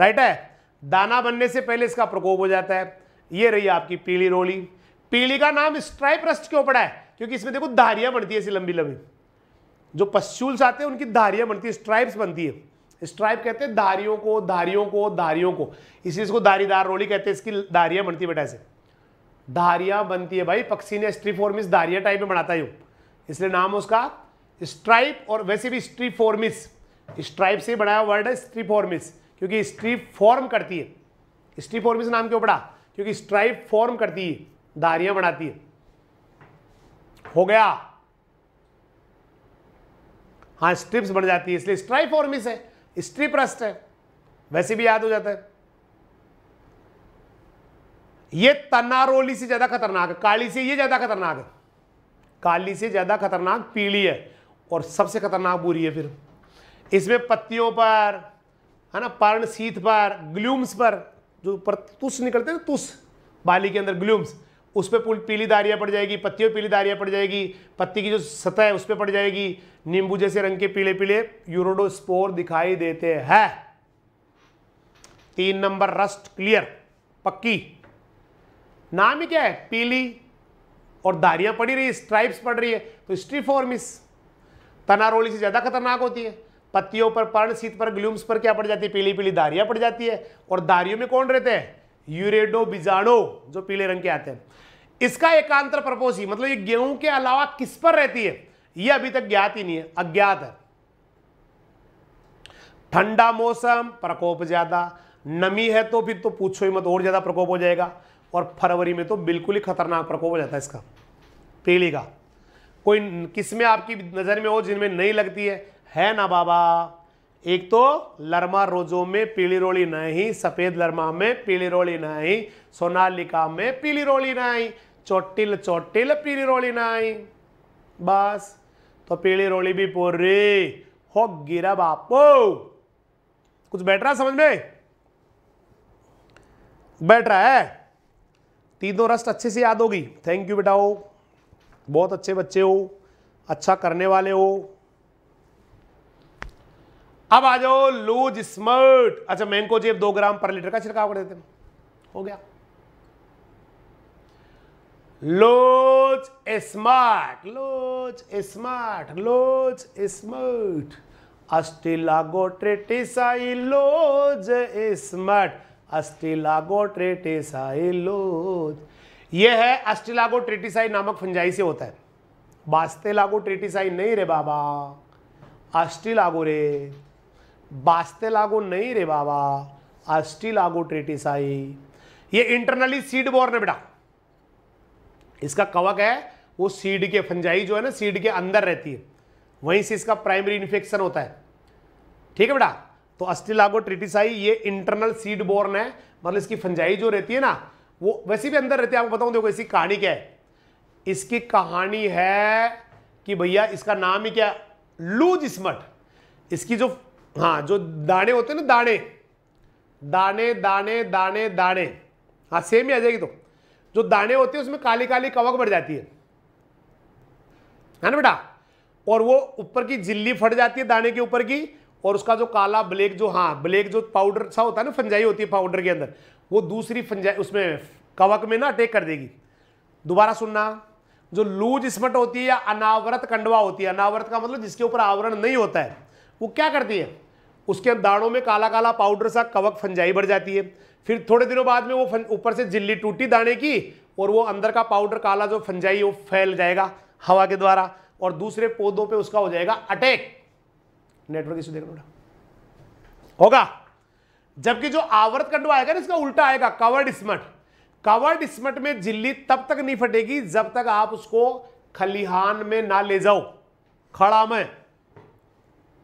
राइट है दाना बनने से पहले इसका प्रकोप हो जाता है ये रही आपकी पीली रोली पीली का नाम स्ट्राइप रस्ट क्यों पड़ा है क्योंकि इसमें देखो धारियां बनती है ऐसी लंबी लंबी जो पश्चूल्स आते हैं उनकी धारियां बनती है स्ट्राइप्स बनती है स्ट्राइप कहते हैं दारियों को दारियों को दारियों को इसी इसको दारीदार रोली कहते हैं इसकी दारियाँ बनती है बेटा ऐसे धारियां बनती है भाई पक्षी ने स्ट्रीफॉर्मिस दारिया टाइप में बनाता है इसलिए नाम उसका स्ट्राइप और वैसे भी स्ट्रीफॉर्मिस स्ट्राइप से बनाया वर्ड है स्ट्रीफॉर्मिस क्योंकि स्ट्री फॉर्म करती है स्ट्रीफॉर्मिस नाम क्यों पड़ा क्योंकि स्ट्राइप फॉर्म करती है दारियां बनाती है हो गया हाँ स्ट्रिप्स बन जाती है इसलिए स्ट्राइफॉर्मिस है स्त्री प्रश्न है वैसे भी याद हो जाता है ये तनारोली से ज्यादा खतरनाक है काली से ये ज्यादा खतरनाक है काली से ज्यादा खतरनाक पीली है और सबसे खतरनाक बुरी है फिर इसमें पत्तियों पर है ना पर्ण सीत पर ग्लूम्स पर जो पर तुस निकलते हैं तुस बाली के अंदर ग्लूम्स उस पर पीली दारियाँ पड़ जाएगी पत्तियों पीली दारियाँ पड़ जाएगी पत्ती की जो सतह है उस पर पड़ जाएगी नींबू जैसे रंग के पीले पीले यूरोडोस्पोर दिखाई देते हैं तीन नंबर रस्ट क्लियर पक्की नाम ही क्या है पीली और दारियां पड़ी रही स्ट्राइप्स पड़ रही है तो स्ट्रीफॉर्मिस तनारोली से ज़्यादा खतरनाक होती है पत्तियों पर पर्ण सीत पर ग्लूम्स पर क्या पड़ जाती है पीली पीली दारियां पड़ जाती है और दारियों में कौन रहते हैं यूरेडो बीजाणु जो पीले रंग के आते हैं इसका एकांतर प्रपोषी मतलब ये गेहूं के अलावा किस पर रहती है ये अभी तक ज्ञात ही नहीं है अज्ञात है ठंडा मौसम प्रकोप ज्यादा नमी है तो फिर तो पूछो ही मत और ज्यादा प्रकोप हो जाएगा और फरवरी में तो बिल्कुल ही खतरनाक प्रकोप हो जाता है इसका पीली का कोई किस्में आपकी नजर में हो जिनमें नहीं लगती है है ना बाबा एक तो लरमा रोजो में पीली रोली नहीं सफेद लरमा में पीली रोली नहीं सोनालिका में पीली रोली नहीं चोटिल चोटिल पीली रोली नहीं बस तो पीली रोली भी पूरी हो गिरा बापो कुछ बैठ रहा समझ में बैठ रहा है तीनों रस्ट अच्छे से याद होगी थैंक यू बेटा हो बहुत अच्छे बच्चे हो अच्छा करने वाले हो अब आ जाओ लूज स्मर्ट अच्छा मैंगो मैंकोजेब दो ग्राम पर लीटर का छिड़काव कर देते हो गया loose smut loose smut loose smut अस्टिलागोट्रेटिसाइलोज स्मार्ट अस्टिलागोट्रेटिसाइलोज यह है अस्टिलागोट्रेटिसाइ नामक फंजाई से होता है बास्ते लागो ट्रेटिसाइ नहीं रे बाबा अस्टिलागो रे बास्ते लागो नहीं रे बाबा अस्टी लागो ट्रेटिसाई ये इंटरनली सीड बोर्न है बेटा इसका कवक है वो सीड के फंजाई जो है ना सीड के अंदर रहती है वहीं से इसका प्राइमरी इन्फेक्शन होता है ठीक है बेटा तो अस्टी लागो अस्टिलागो ट्रिटिसाई ये इंटरनल सीड बोर्न है मतलब इसकी फंजाई जो रहती है ना वो वैसे भी अंदर रहती है आपको बताऊं देखो इसकी कहानी क्या है इसकी कहानी है कि भैया इसका नाम ही क्या लूज स्मट इसकी जो हाँ जो दाने होते हैं ना दाने दाने दाने दाने दाने हाँ सेम ही आ जाएगी तो जो दाने होते हैं उसमें काली काली कवक बढ़ जाती है है ना बेटा और वो ऊपर की जिल्ली फट जाती है दाने के ऊपर की और उसका जो काला ब्लैक जो हाँ ब्लैक जो पाउडर सा होता है ना फंजाई होती है पाउडर के अंदर वो दूसरी फंजाई उसमें कवक में ना अटैक कर देगी दोबारा सुनना जो लूज स्मट होती है या अनावरत कंडवा होती है अनावरत का मतलब जिसके ऊपर आवरण नहीं होता है वो क्या करती है उसके दाणों में काला काला पाउडर सा कवक फंजाई बढ़ जाती है फिर थोड़े दिनों बाद में वो ऊपर से जिल्ली टूटी दाने की और वो अंदर का पाउडर काला जो फंजाई वो फैल जाएगा हवा के द्वारा और दूसरे पौधों पे उसका हो जाएगा अटैक नेटवर्क देख लो होगा जबकि जो आवर्त कंडो आएगा ना इसका उल्टा आएगा कवर्ड स्मट कवर्ड स्मट में जिल्ली तब तक नहीं फटेगी जब तक आप उसको खलिहान में ना ले जाओ खड़ा में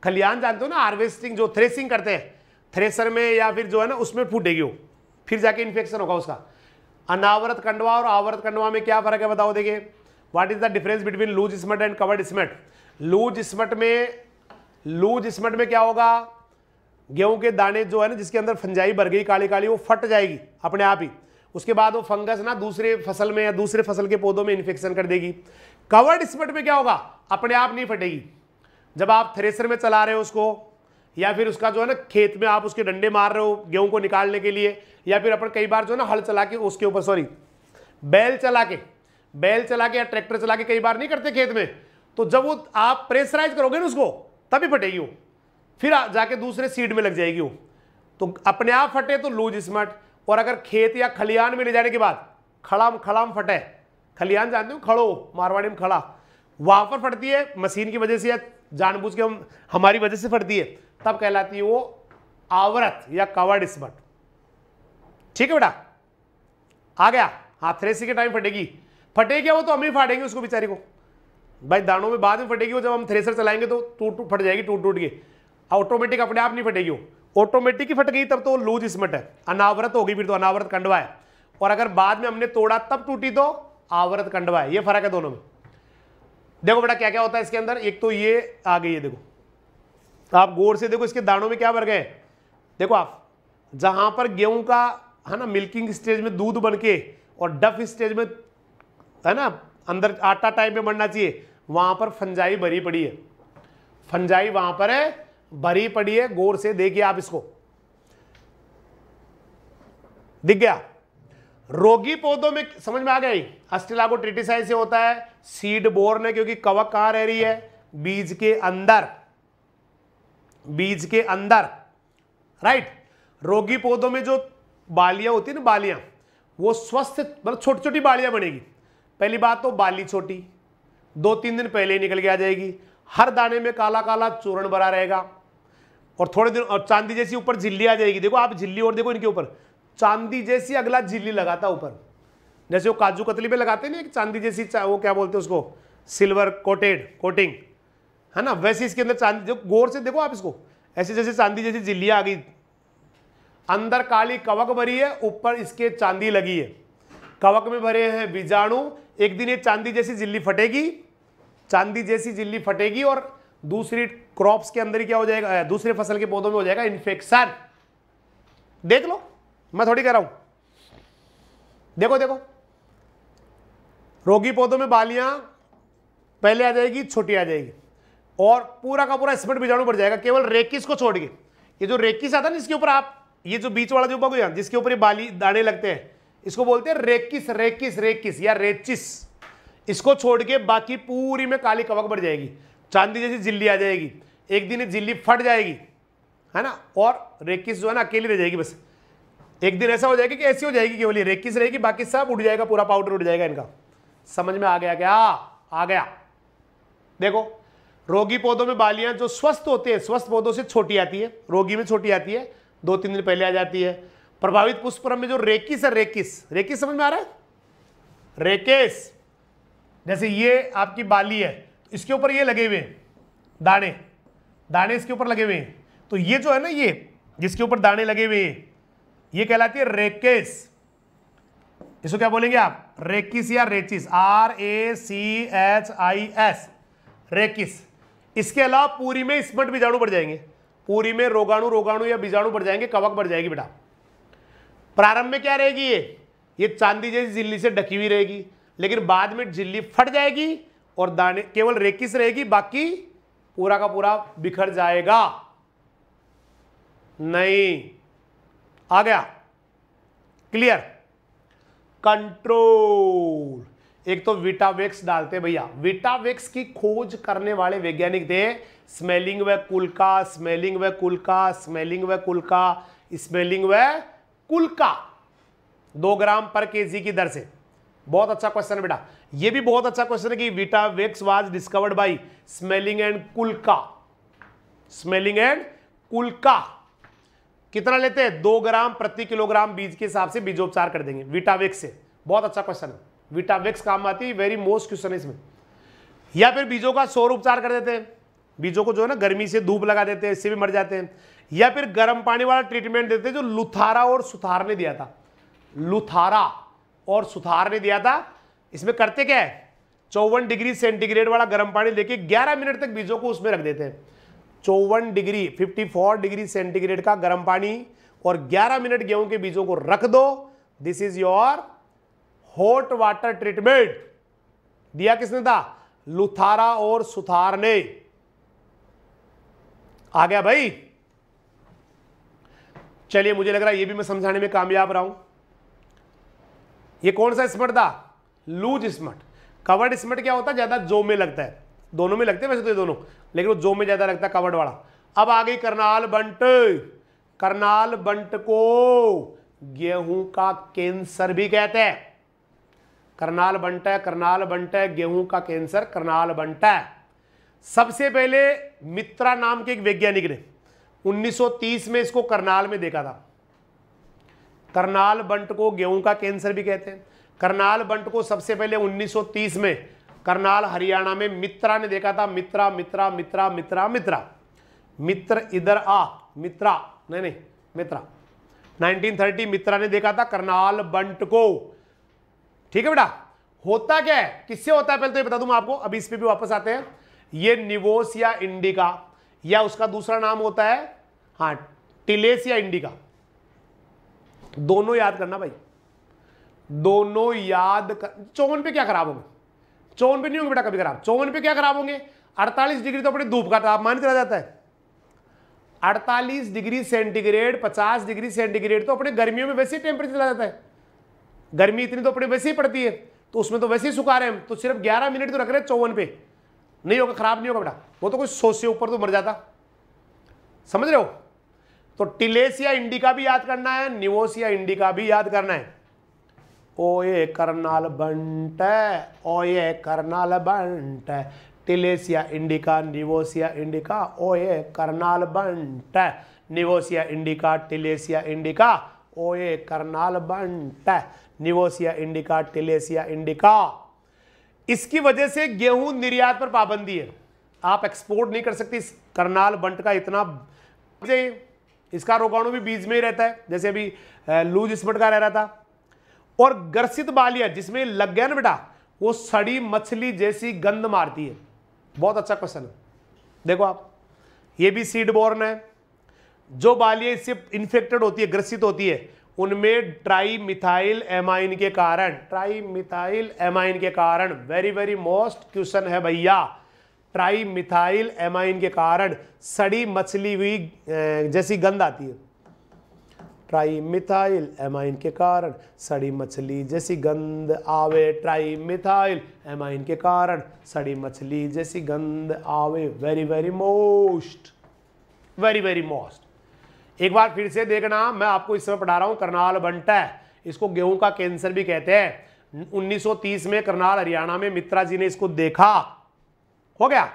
खलियान जानते हो ना हार्वेस्टिंग जो थ्रेसिंग करते हैं थ्रेसर में या फिर जो है ना उसमें फूटेगी वो फिर जाके इन्फेक्शन होगा उसका अनावरत कंडवा और आवरत कंडवा में क्या फर्क है बताओ देखिए what is the difference between loose smut and covered smut loose smut में लूज स्मट में क्या होगा गेहूं के दाने जो है ना जिसके अंदर फंजाई भर गई काली काली वो फट जाएगी अपने आप ही उसके बाद वो फंगस ना दूसरे फसल में या दूसरे फसल के पौधों में इन्फेक्शन कर देगी कवर्ड स्मट में क्या होगा अपने आप नहीं फटेगी जब आप थ्रेसर में चला रहे हो उसको या फिर उसका जो है ना खेत में आप उसके डंडे मार रहे हो गेहूं को निकालने के लिए या फिर अपन कई बार जो है ना हल चला के उसके ऊपर सॉरी बैल चला के बैल चला के या ट्रैक्टर चला के कई बार नहीं करते खेत में तो जब वो आप प्रेशराइज करोगे ना उसको तभी फटेगी वो फिर जाके दूसरे सीड में लग जाएगी वो तो अपने आप फटे तो लूज स्मार्ट और अगर खेत या खलियान में ले जाने के बाद खड़ा खड़ा फटे खलियान जानते हो खड़ो मारवाड़ी में खड़ा वहां पर फटती है मशीन की वजह से या जानबूझ के हम हमारी वजह से फट दिए तब कहलाती है वो आवरत या कवर्ड स्मट ठीक है बेटा आ गया हाँ थ्रेसी के टाइम फटेगी फटेगी वो तो हम ही फाटेंगे उसको बेचारे को भाई दानों में बाद में फटेगी वो जब हम थ्रेसर चलाएंगे तो टूट टूट फट जाएगी टूट टूट के ऑटोमेटिक अपने आप नहीं फटेगी वो ऑटोमेटिक ही फट गई तब तो लूज स्मट है अनावरत होगी फिर तो अनावरत कंडवा है और अगर बाद में हमने तोड़ा तब टूटी तो आवरत कंडवा है ये फर्क है दोनों में देखो बेटा क्या क्या होता है इसके अंदर एक तो ये आ गई है देखो आप गौर से देखो इसके दानों में क्या भर गए देखो आप जहां पर गेहूं का है ना मिल्किंग स्टेज में दूध बन के और डफ स्टेज में है ना अंदर आटा टाइप में बनना चाहिए वहां पर फंजाई भरी पड़ी है फंजाई वहां पर है भरी पड़ी है गौर से देखिए आप इसको दिख गया रोगी पौधों में समझ में आ गई अस्टिलागो ट्रिटिसाइज से होता है सीड बोर्न है क्योंकि कवक कहां रह रही है बीज के अंदर बीज के अंदर राइट रोगी पौधों में जो बालियां होती है ना बालियां वो स्वस्थ मतलब छोटी छोटी बालियां बनेगी पहली बात तो बाली छोटी दो तीन दिन पहले ही निकल के आ जाएगी हर दाने में काला काला चूरण भरा रहेगा और थोड़े दिन और चांदी जैसी ऊपर झिल्ली आ जाएगी देखो आप झिल्ली और देखो इनके ऊपर चांदी जैसी अगला झिल्ली लगाता ऊपर जैसे वो काजू कतली पे लगाते नहीं चांदी जैसी चा, वो क्या बोलते हैं उसको सिल्वर कोटेड कोटिंग है ना वैसे इसके अंदर चांदी जो गौर से देखो आप इसको ऐसे जैसे चांदी जैसी झिल्लियाँ आ गई अंदर काली कवक भरी है ऊपर इसके चांदी लगी है कवक में भरे हैं बीजाणु एक दिन ये चांदी जैसी झिल्ली फटेगी चांदी जैसी झिल्ली फटेगी और दूसरी क्रॉप्स के अंदर ही क्या हो जाएगा दूसरे फसल के पौधों में हो जाएगा इन्फेक्शन देख लो मैं थोड़ी कह रहा हूं देखो देखो रोगी पौधों में बालियां पहले आ जाएगी छोटी आ जाएगी और पूरा का पूरा स्पिट बीजाणु बढ़ जाएगा केवल रेकिस को छोड़ के ये जो रेकिस आता है ना इसके ऊपर आप ये जो बीच वाला जो बगुया जिसके ऊपर ये बाली दाने लगते हैं इसको बोलते हैं रेकिस रेकिस रेकिस या रेचिस इसको छोड़ के बाकी पूरी में काली कवक बढ़ जाएगी चांदी जैसी झिल्ली आ जाएगी एक दिन झिल्ली फट जाएगी है ना और रेकिस जो है ना अकेली रह जाएगी बस एक दिन ऐसा हो जाएगा कि ऐसी हो जाएगी केवल ये रेक्की रहेगी बाकी सब उड़ जाएगा पूरा पाउडर उड़ जाएगा इनका समझ में आ गया क्या आ गया देखो रोगी पौधों में बालियां जो स्वस्थ होते हैं स्वस्थ पौधों से छोटी आती है रोगी में छोटी आती है दो तीन दिन पहले आ जाती है प्रभावित पुष्परम में जो रेकिस है रेकिस रेकिस समझ में आ रहा है रेकेस जैसे ये आपकी बाली है तो इसके ऊपर ये लगे हुए हैं दाने दाने इसके ऊपर लगे हुए हैं तो ये जो है ना ये जिसके ऊपर दाने लगे हुए हैं ये कहलाती है रेकेस इसको क्या बोलेंगे आप रेकिस या rachis R A C H I S rachis इसके अलावा पूरी में स्मट बीजाणु बढ़ जाएंगे पूरी में रोगाणु रोगाणु या बीजाणु बढ़ जाएंगे कवक बढ़ जाएगी बेटा प्रारंभ में क्या रहेगी ये ये चांदी जैसी झिल्ली से ढकी हुई रहेगी लेकिन बाद में झिल्ली फट जाएगी और दाने केवल रेकिस रहेगी बाकी पूरा का पूरा बिखर जाएगा नहीं आ गया क्लियर कंट्रोल एक तो विटावेक्स डालते भैया विटावेक्स की खोज करने वाले वैज्ञानिक थे स्मेलिंग व कुलका स्मेलिंग व कुलका स्मेलिंग व कुलका स्मेलिंग व कुलका दो ग्राम पर केजी की दर से बहुत अच्छा क्वेश्चन है बेटा ये भी बहुत अच्छा क्वेश्चन है कि Vitavax was discovered by Schmeling and Kulka Schmeling and Kulka कितना लेते हैं दो ग्राम प्रति किलोग्राम बीज के हिसाब से बीजोपचार कर देंगे विटावेक्स से बहुत अच्छा क्वेश्चन है विटावेक्स काम आती है वेरी मोस्ट क्वेश्चन है इसमें या फिर बीजों का शोर उपचार कर देते हैं बीजों को जो है ना गर्मी से धूप लगा देते हैं इससे भी मर जाते हैं या फिर गर्म पानी वाला ट्रीटमेंट देते हैं जो लुथारा और सुथार ने दिया था लुथारा और सुथार ने दिया था इसमें करते क्या है चौवन डिग्री सेंटीग्रेड वाला गर्म पानी लेके 11 मिनट तक बीजों को उसमें रख देते हैं चौवन डिग्री 54 डिग्री सेंटीग्रेड का गर्म पानी और 11 मिनट गेहूं के बीजों को रख दो this is your hot water treatment दिया किसने था लुथारा और सुथार ने आ गया भाई चलिए मुझे लग रहा है ये भी मैं समझाने में कामयाब रहा हूं ये कौन सा स्मट था लूज स्मट कवर्ड स्मट क्या होता है ज्यादा जो में लगता है दोनों में लगते हैं वैसे तो ये दोनों लेकिन वो जो में ज़्यादा लगता है वाला अब आ गई करनाल बंट करनाल बंट को गेहूं का कैंसर भी कहते हैं करनाल बंट है करनाल बंट है गेहूं का कैंसर करनाल बंट है सबसे पहले मित्रा नाम के एक वैज्ञानिक ने 1930 में इसको करनाल में देखा था करनाल बंट को गेहूं का कैंसर भी कहते हैं करनाल बंट को सबसे पहले 1930 में करनाल हरियाणा में मित्रा ने देखा था मित्रा मित्रा मित्रा मित्रा मित्रा मित्र इधर आ मित्रा नहीं नहीं मित्रा 1930 मित्रा ने देखा था करनाल बंट को ठीक है बेटा होता क्या है किससे होता है पहले तो ये बता दूं आपको अभी इस पे भी वापस आते हैं ये निवोस या इंडिका या उसका दूसरा नाम होता है हाँ टिलेस या इंडिका दोनों याद करना भाई दोनों याद कर चौवन पे क्या खराब होगा चौवन पे नहीं होंगे बेटा कभी खराब चौवन पे क्या खराब होंगे अड़तालीस डिग्री तो अपने धूप का तापमान चला जाता है अड़तालीस डिग्री सेंटीग्रेड पचास डिग्री सेंटीग्रेड तो अपने गर्मियों में वैसे टेम्परेचर चला जाता है गर्मी इतनी तो अपने वैसे ही पड़ती है तो उसमें तो वैसे ही सुखा रहे हैं हम तो सिर्फ ग्यारह मिनट तो रख रहे हैं चौवन पे नहीं होगा खराब नहीं होगा बेटा वो तो कोई सौ से ऊपर तो मर जाता समझ रहे हो तो टिलेसिया इंडिका भी याद करना है निवोसिया इंडिका भी याद करना है ओए करनाल बंट ओए करनाल बंट टिलेसिया इंडिका निवोसिया इंडिका ओए करनाल बंट निवोसिया इंडिका टिलेसिया इंडिका ओए करनाल बंट निवोसिया इंडिका टिलेसिया इंडिका इसकी वजह से गेहूं निर्यात पर पाबंदी है आप एक्सपोर्ट नहीं कर सकते इस करनाल बंट का इतना इसका रोगाणु भी बीज में ही रहता है जैसे अभी लूज स्मट का रह रहा था और ग्रसित बालिया जिसमें लग गया ना बेटा वो सड़ी मछली जैसी गंध मारती है बहुत अच्छा क्वेश्चन है देखो आप ये भी सीड बोर्न है जो बालियां इससे इन्फेक्टेड होती है ग्रसित होती है उनमें ट्राई मिथाइल एमाइन के कारण ट्राई मिथाइल एमाइन के कारण वेरी वेरी मोस्ट क्वेश्चन है भैया ट्राई मिथाइल एमाइन के कारण सड़ी मछली हुई जैसी गंध आती है ट्राई मिथाइल एमाइन के कारण सड़ी मछली जैसी गंध आवे ट्राई मिथाइल एमाइन के कारण सड़ी मछली जैसी गंध आवे very very most very very most एक बार फिर से देखना मैं आपको इस समय पढ़ा रहा हूं करनाल बंटा इसको गेहूं का कैंसर भी कहते हैं 1930 में करनाल हरियाणा में मित्रा जी ने इसको देखा हो गया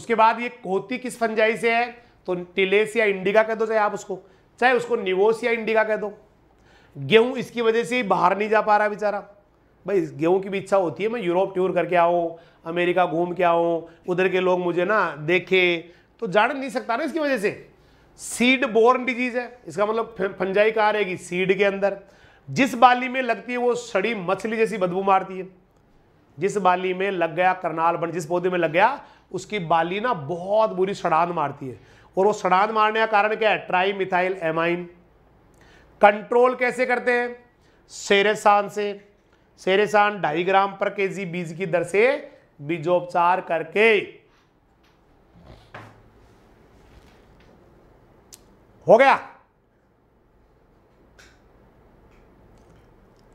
उसके बाद ये होती किस फंजाई से है तो टिलेसिया इंडिका कह दो चाहे आप उसको चाहे उसको निवोस या इंडिका कह दो गेहूं इसकी वजह से बाहर नहीं जा पा रहा बेचारा भाई गेहूं की भी इच्छा होती है मैं यूरोप टूर करके आओ अमेरिका घूम के आओ उधर के लोग मुझे ना देखे तो जाड़ नहीं सकता ना इसकी वजह से सीड बोर्न डिजीज है इसका मतलब फंजाई कहा रहेगी सीड के अंदर जिस बाली में लगती है वो सड़ी मछली जैसी बदबू मारती है जिस बाली में लग गया करनाल बन जिस पौधे में लग गया उसकी बाली ना बहुत बुरी सड़ान मारती है और वो सड़ान मारने का कारण क्या है ट्राई मिथाइल एमाइन कंट्रोल कैसे करते हैं सेरेसान से सेरेसान ढाई ग्राम पर केजी बीज की दर से बीजोपचार करके हो गया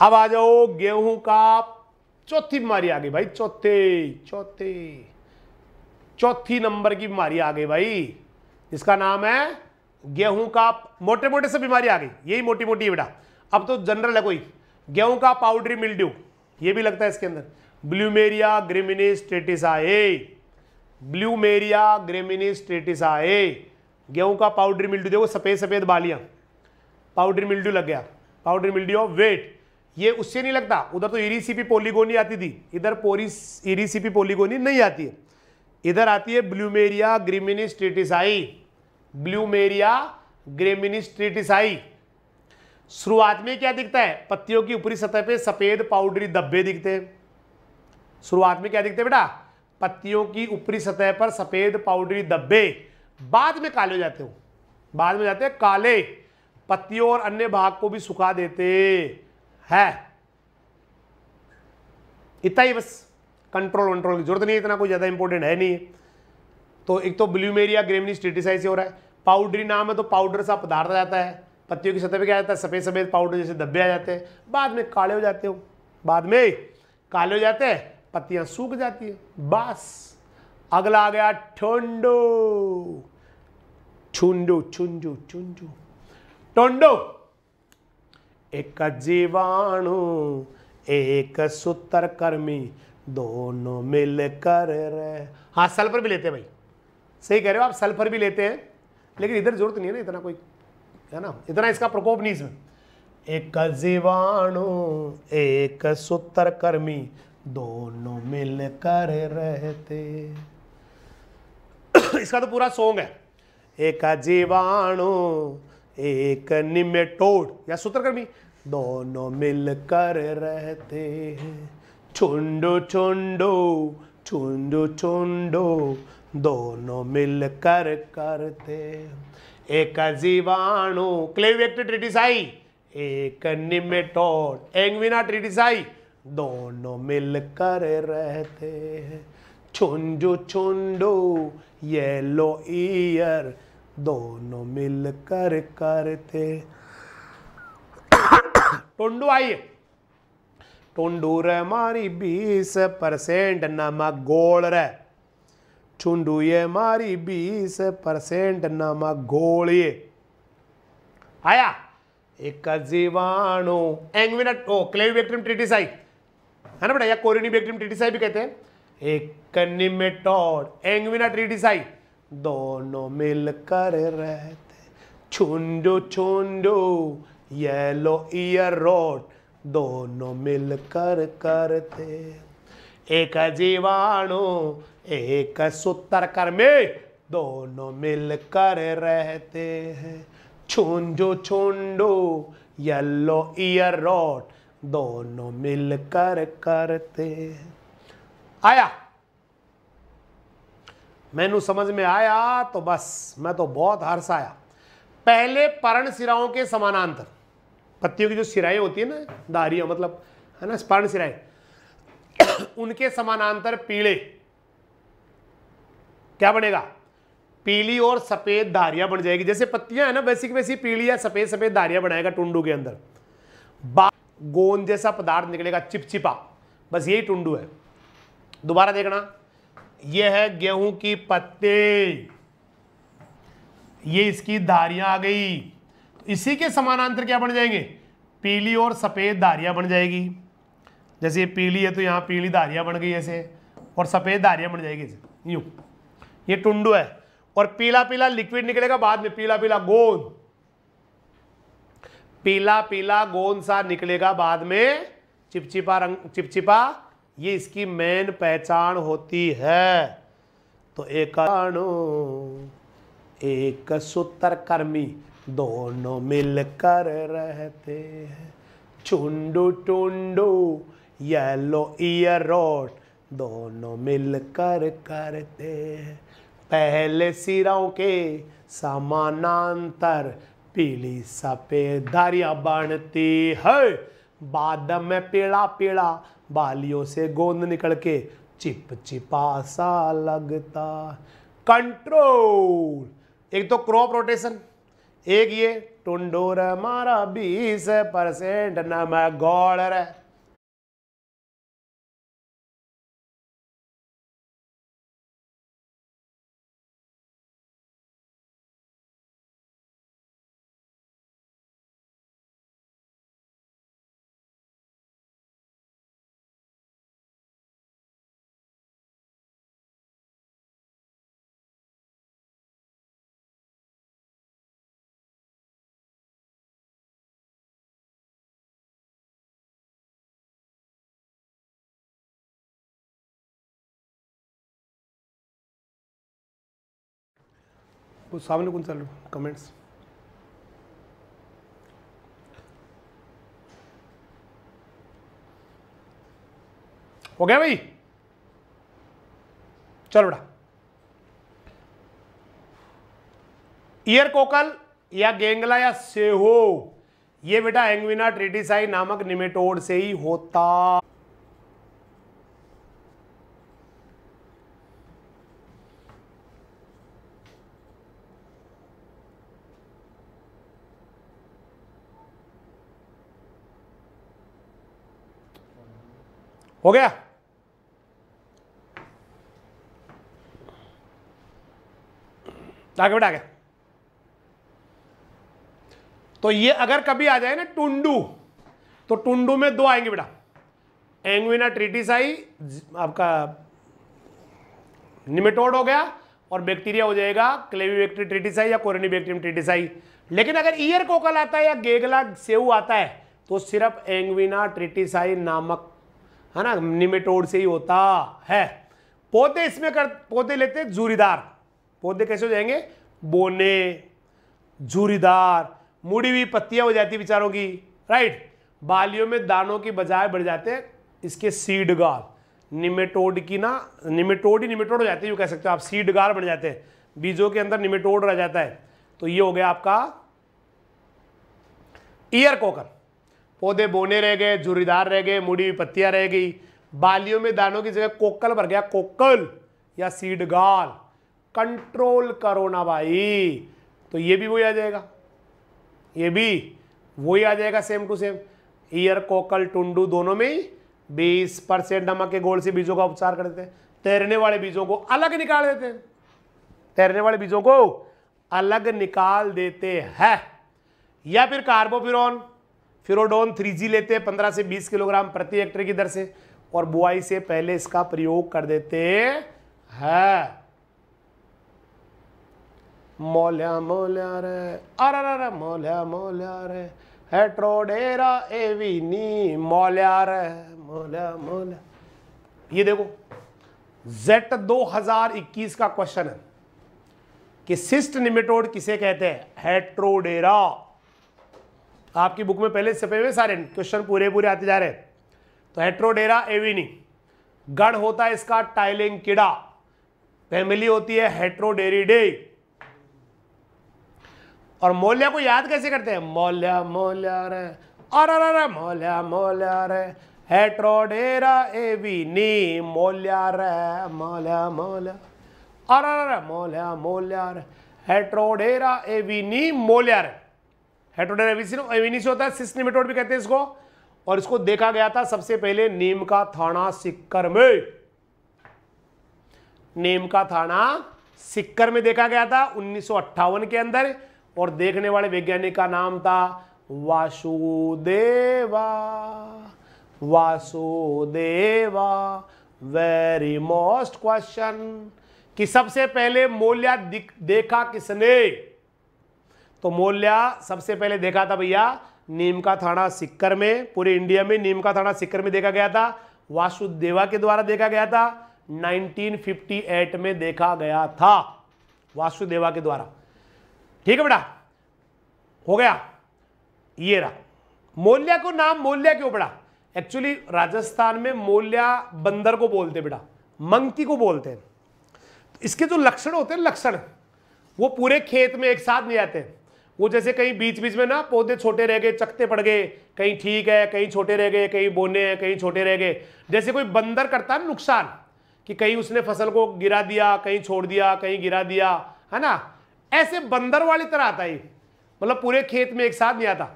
अब आ जाओ गेहूं का चौथी बीमारी आ गई भाई चौथे चौथे चौथी नंबर की बीमारी आ गई भाई इसका नाम है गेहूं का मोटे मोटे से बीमारी आ गई यही मोटी मोटी है बेटा अब तो जनरल है कोई गेहूं का पाउडरी मिल्ड्यू ये भी लगता है इसके अंदर ब्लूमेरिया ग्रेमिनी ब्लूमेरिया ए गेहूं का पाउडरी मिल्ड्यू देखो सफ़ेद सफ़ेद बालियां पाउडरी मिल्ड्यू लग गया पाउडरी मिल्ड्यू ऑफ वेट ये उससे नहीं लगता उधर तो इरीसीपी पोलिगोनी आती थी इधर पोरी इरीसीपी पोलिगोनी नहीं आती है इधर आती है ब्लूमेरिया ग्रीमिनिस्ट्रिटिसाई ब्लूमेरिया ग्रेमिनिस्ट्रिटिसाई शुरुआत में क्या दिखता है पत्तियों की ऊपरी सतह पे सफ़ेद पाउडरी धब्बे दिखते हैं शुरुआत में क्या दिखते हैं बेटा पत्तियों की ऊपरी सतह पर सफ़ेद पाउडरी धब्बे बाद में काले हो जाते हो बाद में जाते हैं काले पत्तियों और अन्य भाग को भी सुखा देते हैं इतना ही बस कंट्रोल वंट्रोल की जरूरत नहीं है इतना कोई ज़्यादा इंपॉर्टेंट है नहीं तो एक तो ब्लूमेरिया ग्रेमनी स्टेटिसाइज से हो रहा है पाउडरी नाम है तो पाउडर सा पदार्थ आ जाता है पत्तियों की सतह पर क्या जाता है सफ़ेद सफ़ेद पाउडर जैसे धब्बे आ जाते हैं बाद में काले हो जाते हो बाद में काले हो जाते हैं पत्तियाँ सूख जाती है बस अगला आ गया ठोंडो छुंडो छुंजो छुंजो टोंडो एक जीवाणु एक सूत्र कर्मी दोनों मिल कर रह हाँ सल्फर भी लेते हैं भाई सही कह रहे हो आप सल्फर भी लेते हैं लेकिन इधर जरूरत नहीं है ना इतना कोई है ना इतना इसका प्रकोप नहीं इसमें एक जीवाणु एक सूत्र कर्मी दोनों मिल कर रहते इसका तो पूरा सोंग है एक जीवाणु एक निमेटोड या सूत्रकर्मी दोनों मिल कर रहते हैं ठुंडो ठुंडो ठुंडो ठुंडो दोनों मिलकर करते एक जीवाणु क्लेवेक्ट ट्रिटिसाई एक निमेटोड एंगविना ट्रिटिसाई दोनों मिलकर रहते हैं छुंजो छुंडो येलो ईयर दोनों मिलकर करते टुंडू आइए टुंडू रे मारी बीस परसेंट नमक गोल रे टुंडू ये मारी बीस परसेंट नमक गोल ये आया एक जीवाणु एंगविनट ओ क्लेव क्लेविबेक्ट्रियम ट्रिटिसाई है ना बेटा या कोरिनी कोरिनीबेक्ट्रियम ट्रिटिसाई भी कहते हैं एक और निमेटोड एंगविना ट्रिटिसाई दोनों मिलकर रहते चुंडू चुंडू येलो ईयर रोड दोनों मिलकर करते एक जीवाणु एक सूत्र कर में दोनों मिलकर रहते हैं छुंजो छुंडो येलो ईयर रोट दोनों मिलकर करते हैं आया मैनु समझ में आया तो बस मैं तो बहुत हर्ष आया पहले पर्ण सिराओं के समानांतर पत्तियों की जो सिराएं होती है ना दारियाँ मतलब है ना स्पर्ण सिराए उनके समानांतर पीले क्या बनेगा पीली और सफेद धारियां बन जाएगी जैसे पत्तियां है ना वैसी की वैसी पीली या सफेद सफेद धारियां बनाएगा टुंडू के अंदर बा गोंद जैसा पदार्थ निकलेगा चिपचिपा बस यही टुंडू है दोबारा देखना यह है गेहूं की पत्ते ये इसकी धारियां आ गई इसी के समानांतर क्या बन जाएंगे पीली और सफ़ेद धारियाँ बन जाएगी जैसे ये पीली है तो यहाँ पीली धारियाँ बन गई ऐसे और सफ़ेद धारियाँ बन जाएगी ऐसे यूँ ये टुंडू है और पीला पीला लिक्विड निकलेगा बाद में पीला पीला गोंद पीला पीला गोंद सा निकलेगा बाद में चिपचिपा रंग चिपचिपा ये इसकी मेन पहचान होती है तो एक एक सूत्र कर्मी दोनों मिलकर रहते हैं चुंडू टुंडू येलो ईयर दोनों मिलकर करते हैं पहले सिरों के समानांतर पीली सफेद धारिया बनती है बाद में पीड़ा पीड़ा बालियों से गोंद निकल के चिप चिपा सा लगता कंट्रोल एक तो क्रॉप रोटेशन एक ये टुंडोर मारा बीस परसेंट नमक गौड़ रहा सामने कमेंट्स हो गया भाई चलो बेटा ईयर कोकल या गेंगला या सेहो ये बेटा एंग्विना ट्रेडिसाई नामक निमेटोड से ही होता हो गया आगे बेटा आगे तो ये अगर कभी आ जाए ना टुंडू तो टुंडू में दो आएंगे बेटा एंग्विना ट्रीटिस आई आपका निमेटोड हो गया और बैक्टीरिया हो जाएगा क्लेवी क्लेवीबैक्टीरिया ट्रिटिसाई या कोरोनीबैक्टीरियम ट्रीटिसाई लेकिन अगर ईयर कोकल आता है या गेगला सेव आता है तो सिर्फ एंग्विना ट्रिटिसाई नामक है ना निमेटोड से ही होता है पौधे इसमें कर पौधे लेते हैं जूरीदार पौधे कैसे हो जाएंगे बोने झूरीदार मुड़ी हुई पत्तियां हो जाती बेचारों की राइट बालियों में दानों की बजाय बढ़ जाते हैं इसके सीड गार निमेटोड की ना निमेटोड ही निमेटोड हो जाती है यू कह सकते हो आप सीड गार बन जाते हैं बीजों के अंदर निमेटोड रह जाता है तो ये हो गया आपका ईयर कोकर पौधे बोने रह गए झुरीदार रह गए मुड़ी पत्तियां रह गई बालियों में दानों की जगह कोकल भर गया कोकल या सीडगाल कंट्रोल करो ना भाई तो ये भी वही आ जाएगा ये भी वही आ जाएगा same to same ear cockle टुंडू दोनों में ही बीस परसेंट नमक के गोल से बीजों का उपचार कर देते हैं तैरने वाले बीजों को अलग निकाल देते हैं तैरने वाले बीजों को अलग निकाल देते हैं या फिर कार्बोफिरॉन फिरोडोन थ्री जी लेते हैं पंद्रह से बीस किलोग्राम प्रति हेक्टर की दर से और बुआई से पहले इसका प्रयोग कर देते हैं मोल्या मोल्या रे अरे अरे मोल्या मौल्या रे हेट्रोडेरा एविनी मोल्या रे मोल्या मौल्या ये देखो जेट 2021 का क्वेश्चन है कि सिस्ट निमेटोड किसे कहते हैं हेट्रोडेरा आपकी बुक में पहले सफे हुए सारे क्वेश्चन पूरे पूरे आते जा रहे हैं तो हेट्रोडेरा एविनी गढ़ होता है इसका टाइलिंग किड़ा फैमिली होती है हेट्रोडेरिडे और मौल्या को याद कैसे करते हैं मौल्या मौल्या रे और अरे मौल्या मौल्या रे हेट्रोडेरा एविनी मौल्या रे मौल्या मौल्या और अरे मौल्या मौल्या रे हेट्रोडेरा एविनी मौल्या रे हेट्रोडेन होता है सिस निमेटोड भी कहते हैं इसको और इसको देखा गया था सबसे पहले नीम का थाना सिक्कर में नीम का थाना सिक्कर में देखा गया था उन्नीस के अंदर और देखने वाले वैज्ञानिक का नाम था Vasudeva Vasudeva very most question कि सबसे पहले मौल्या देखा किसने तो मौल्या सबसे पहले देखा था भैया नीम का थाना सिक्कर में पूरे इंडिया में नीम का थाना सिक्कर में देखा गया था वासुदेवा के द्वारा देखा गया था 1958 में देखा गया था वासुदेवा के द्वारा ठीक है बेटा हो गया ये रहा मोल्या को नाम मौल्या क्यों बेटा एक्चुअली राजस्थान में मौल्या बंदर को बोलते बेटा मंकी को बोलते हैं इसके जो लक्षण होते हैं लक्षण वो पूरे खेत में एक साथ नहीं आते हैं वो जैसे कहीं बीच बीच में ना पौधे छोटे रह गए चकते पड़ गए कहीं ठीक है कहीं छोटे रह गए कहीं बोने हैं कहीं छोटे रह गए जैसे कोई बंदर करता है नुकसान कि कहीं उसने फसल को गिरा दिया कहीं छोड़ दिया कहीं गिरा दिया है ना ऐसे बंदर वाली तरह आता है मतलब पूरे खेत में एक साथ नहीं आता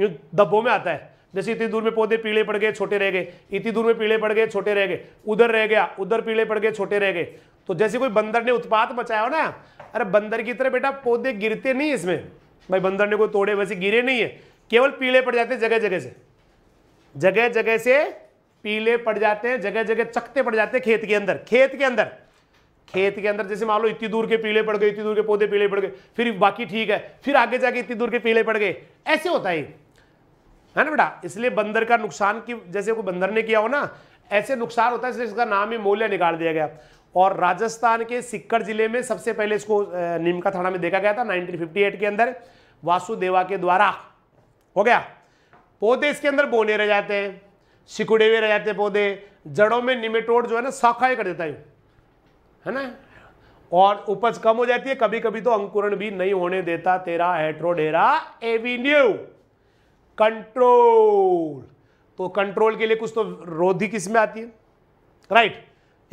यूँ धब्बों में आता है जैसे इतनी दूर में पौधे पीले पड़ गए छोटे रह गए इतनी दूर में पीले पड़ गए छोटे रह गए उधर रह गया उधर पीले पड़ गए छोटे रह गए तो जैसे कोई बंदर ने उत्पात मचाया हो ना अरे बंदर की तरह बेटा पौधे गिरते नहीं इसमें भाई बंदर ने कोई तोड़े वैसे गिरे नहीं है केवल पीले पड़ जाते हैं जगह जगह से जगह जगह से पीले पड़ जाते हैं जगह जगह चकते पड़ जाते हैं खेत के अंदर खेत के अंदर खेत के अंदर जैसे मान लो इतनी दूर के पीले पड़ गए इतनी दूर के पौधे पीले पड़ गए फिर बाकी ठीक है फिर आगे जाके इतनी दूर के पीले पड़ गए ऐसे होता है है ना बेटा इसलिए बंदर का नुकसान की जैसे कोई बंदर ने किया हो ना ऐसे नुकसान होता है इसलिए इसका नाम ही मूल्य निकाल दिया गया और राजस्थान के सिक्कर जिले में सबसे पहले इसको नीमका थाना में देखा गया था नाइनटीन के अंदर वासुदेवा के द्वारा हो गया पौधे इसके अंदर बोने रह जाते हैं सिकुड़े हुए रह जाते हैं पौधे जड़ों में निमेटोड जो है ना शाखाएं कर देता है है ना और उपज कम हो जाती है कभी कभी तो अंकुरण भी नहीं होने देता तेरा हेट्रोडेरा एविन्यू कंट्रोल तो कंट्रोल के लिए कुछ तो रोधी किस में आती है राइट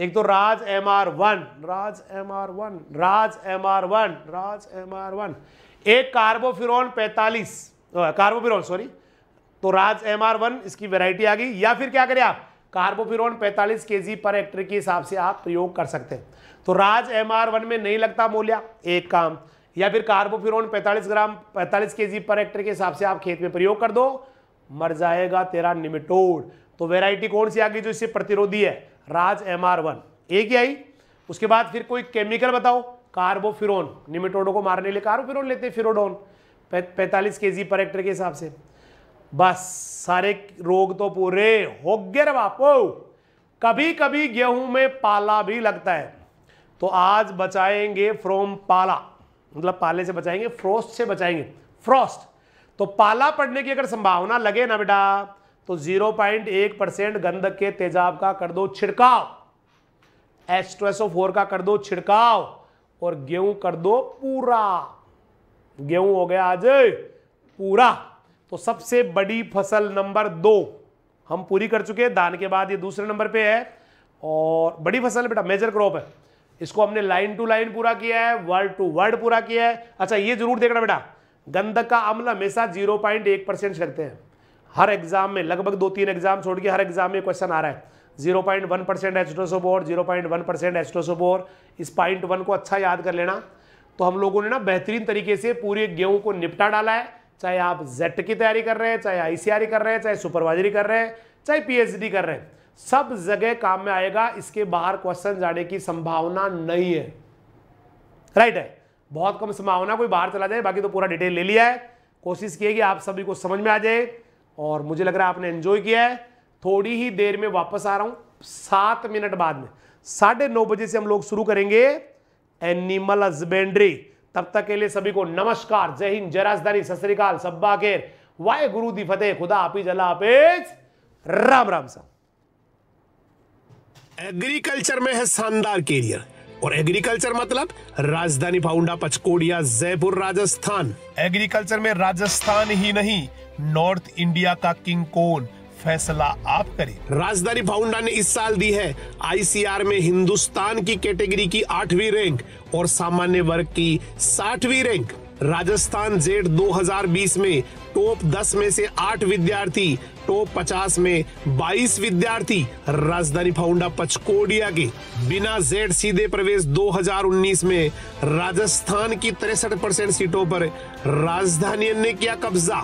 एक तो Raj M R one Raj M R one Raj M R one Raj M R one एक कार्बोफिरॉन 45 कार्बोफिरॉन सॉरी तो राज एम आर वन इसकी वेराइटी आ गई या फिर क्या करें आप कार्बोफिरॉन 45 जी पर एक्टर के हिसाब से आप प्रयोग कर सकते हैं तो राज एम आर वन में नहीं लगता मूल्या एक काम या फिर कार्बोफिरॉन 45 ग्राम 45 जी पर एक्टर के हिसाब से आप खेत में प्रयोग कर दो मर जाएगा तेरा निमिटोड तो वेराइटी कौन सी आ गई जो इससे प्रतिरोधी है राज एम आर वन एक ही आई उसके बाद फिर कोई केमिकल बताओ कार्बोफिरोन निमेटोडो को मारने लिए कार्बोफिरोन लेते हैं फिरोडोन पैंतालीस के जी पर एक्टर के हिसाब से बस सारे रोग तो पूरे हो गए बापो कभी कभी गेहूं में पाला भी लगता है तो आज बचाएंगे फ्रॉम पाला मतलब पाले से बचाएंगे फ्रोस्ट से बचाएंगे फ्रोस्ट तो पाला पड़ने की अगर संभावना लगे ना बेटा तो 0.1 परसेंट गंधक के तेजाब का कर दो छिड़काव एस्ट्रेसो फोर का कर दो छिड़काव और गेहूं कर दो पूरा गेहूं हो गया आज पूरा तो सबसे बड़ी फसल नंबर दो हम पूरी कर चुके हैं धान के बाद ये दूसरे नंबर पे है और बड़ी फसल बेटा मेजर क्रॉप है इसको हमने लाइन टू लाइन पूरा किया है वर्ड टू वर्ड पूरा किया है अच्छा ये जरूर देखना बेटा गंधक का अम्ल हमेशा जीरो पॉइंट एक परसेंट रखते हैं हर एग्जाम में लगभग दो तीन एग्जाम छोड़ के हर एग्जाम में क्वेश्चन आ रहा है जीरो पॉइंट वन परसेंट एस्ट्रोसोबोर जीरो पॉइंट वन परसेंट एस्ट्रोसोबोर इस पॉइंट वन को अच्छा याद कर लेना तो हम लोगों ने ना बेहतरीन तरीके से पूरे गेहूं को निपटा डाला है चाहे आप जेट की तैयारी कर रहे हैं चाहे आईसीआरई e कर रहे हैं चाहे सुपरवाइजरी कर रहे हैं चाहे पी कर रहे हैं सब जगह काम में आएगा इसके बाहर क्वेश्चन जाने की संभावना नहीं है राइट है बहुत कम संभावना कोई बाहर चला जाए बाकी तो पूरा डिटेल ले लिया है कोशिश की है कि आप सभी को समझ में आ जाए और मुझे लग रहा है आपने एंजॉय किया है थोड़ी ही देर में वापस आ रहा हूं सात मिनट बाद में साढ़े नौ बजे से हम लोग शुरू करेंगे एनिमल हस्बेंड्री तब तक के लिए सभी को नमस्कार जय हिंद जय राजधानी सत सब्बा केर वाहे गुरु दी फतेह खुदा ही जला आपेज राम राम सा एग्रीकल्चर में है शानदार कैरियर और एग्रीकल्चर मतलब राजधानी फाउंडा पचकोड़िया जयपुर राजस्थान एग्रीकल्चर में राजस्थान ही नहीं नॉर्थ इंडिया का किंग कोन फैसला आप करें राजधानी फाउंडा ने इस साल दी है आईसीआर में हिंदुस्तान की कैटेगरी की आठवीं रैंक और सामान्य वर्ग की साठवीं रैंक राजस्थान जेड 2020 में टॉप 10 में से 8 विद्यार्थी टॉप 50 में 22 विद्यार्थी राजधानी फाउंडा पचकोडिया के बिना जेड सीधे प्रवेश 2019 में राजस्थान की तिरसठ परसेंट सीटों पर राजधानी ने किया कब्जा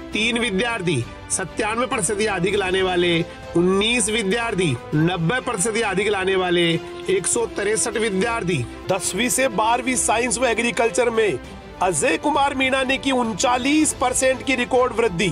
तीन विद्यार्थी सत्तानवे प्रतिशत अधिक लाने वाले उन्नीस विद्यार्थी नब्बे प्रतिशत अधिक लाने वाले एक सौ तिरसठ विद्यार्थी दसवीं से बारहवीं साइंस व एग्रीकल्चर में अजय कुमार मीणा ने की उनचालीस परसेंट की रिकॉर्ड वृद्धि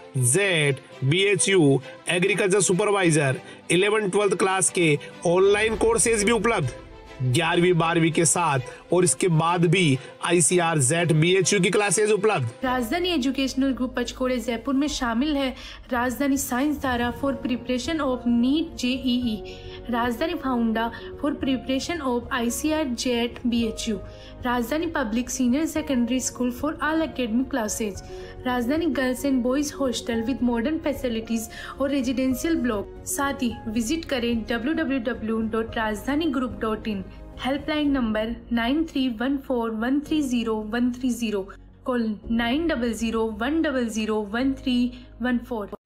Z B H U agriculture supervisor eleven twelfth class के ऑनलाइन कोर्सेज भी उपलब्ध ग्यारहवीं बारहवीं के साथ और इसके बाद भी I C R Z B H U की क्लासेज उपलब्ध राजधानी एजुकेशनल ग्रुप पचकोड़े जयपुर में शामिल है राजधानी साइंस दारा for preparation of NEET JEE Rajdhani फाउंडा for preparation of ICR JET BHU Rajdhani public senior secondary school for all academic classes Rajdhani girls and boys hostel with modern facilities और residential block साथ ही visit करें www.rajdhanigroup.in helpline number nine three three one one one four zero 9314130130 call nine double zero one double zero one three one four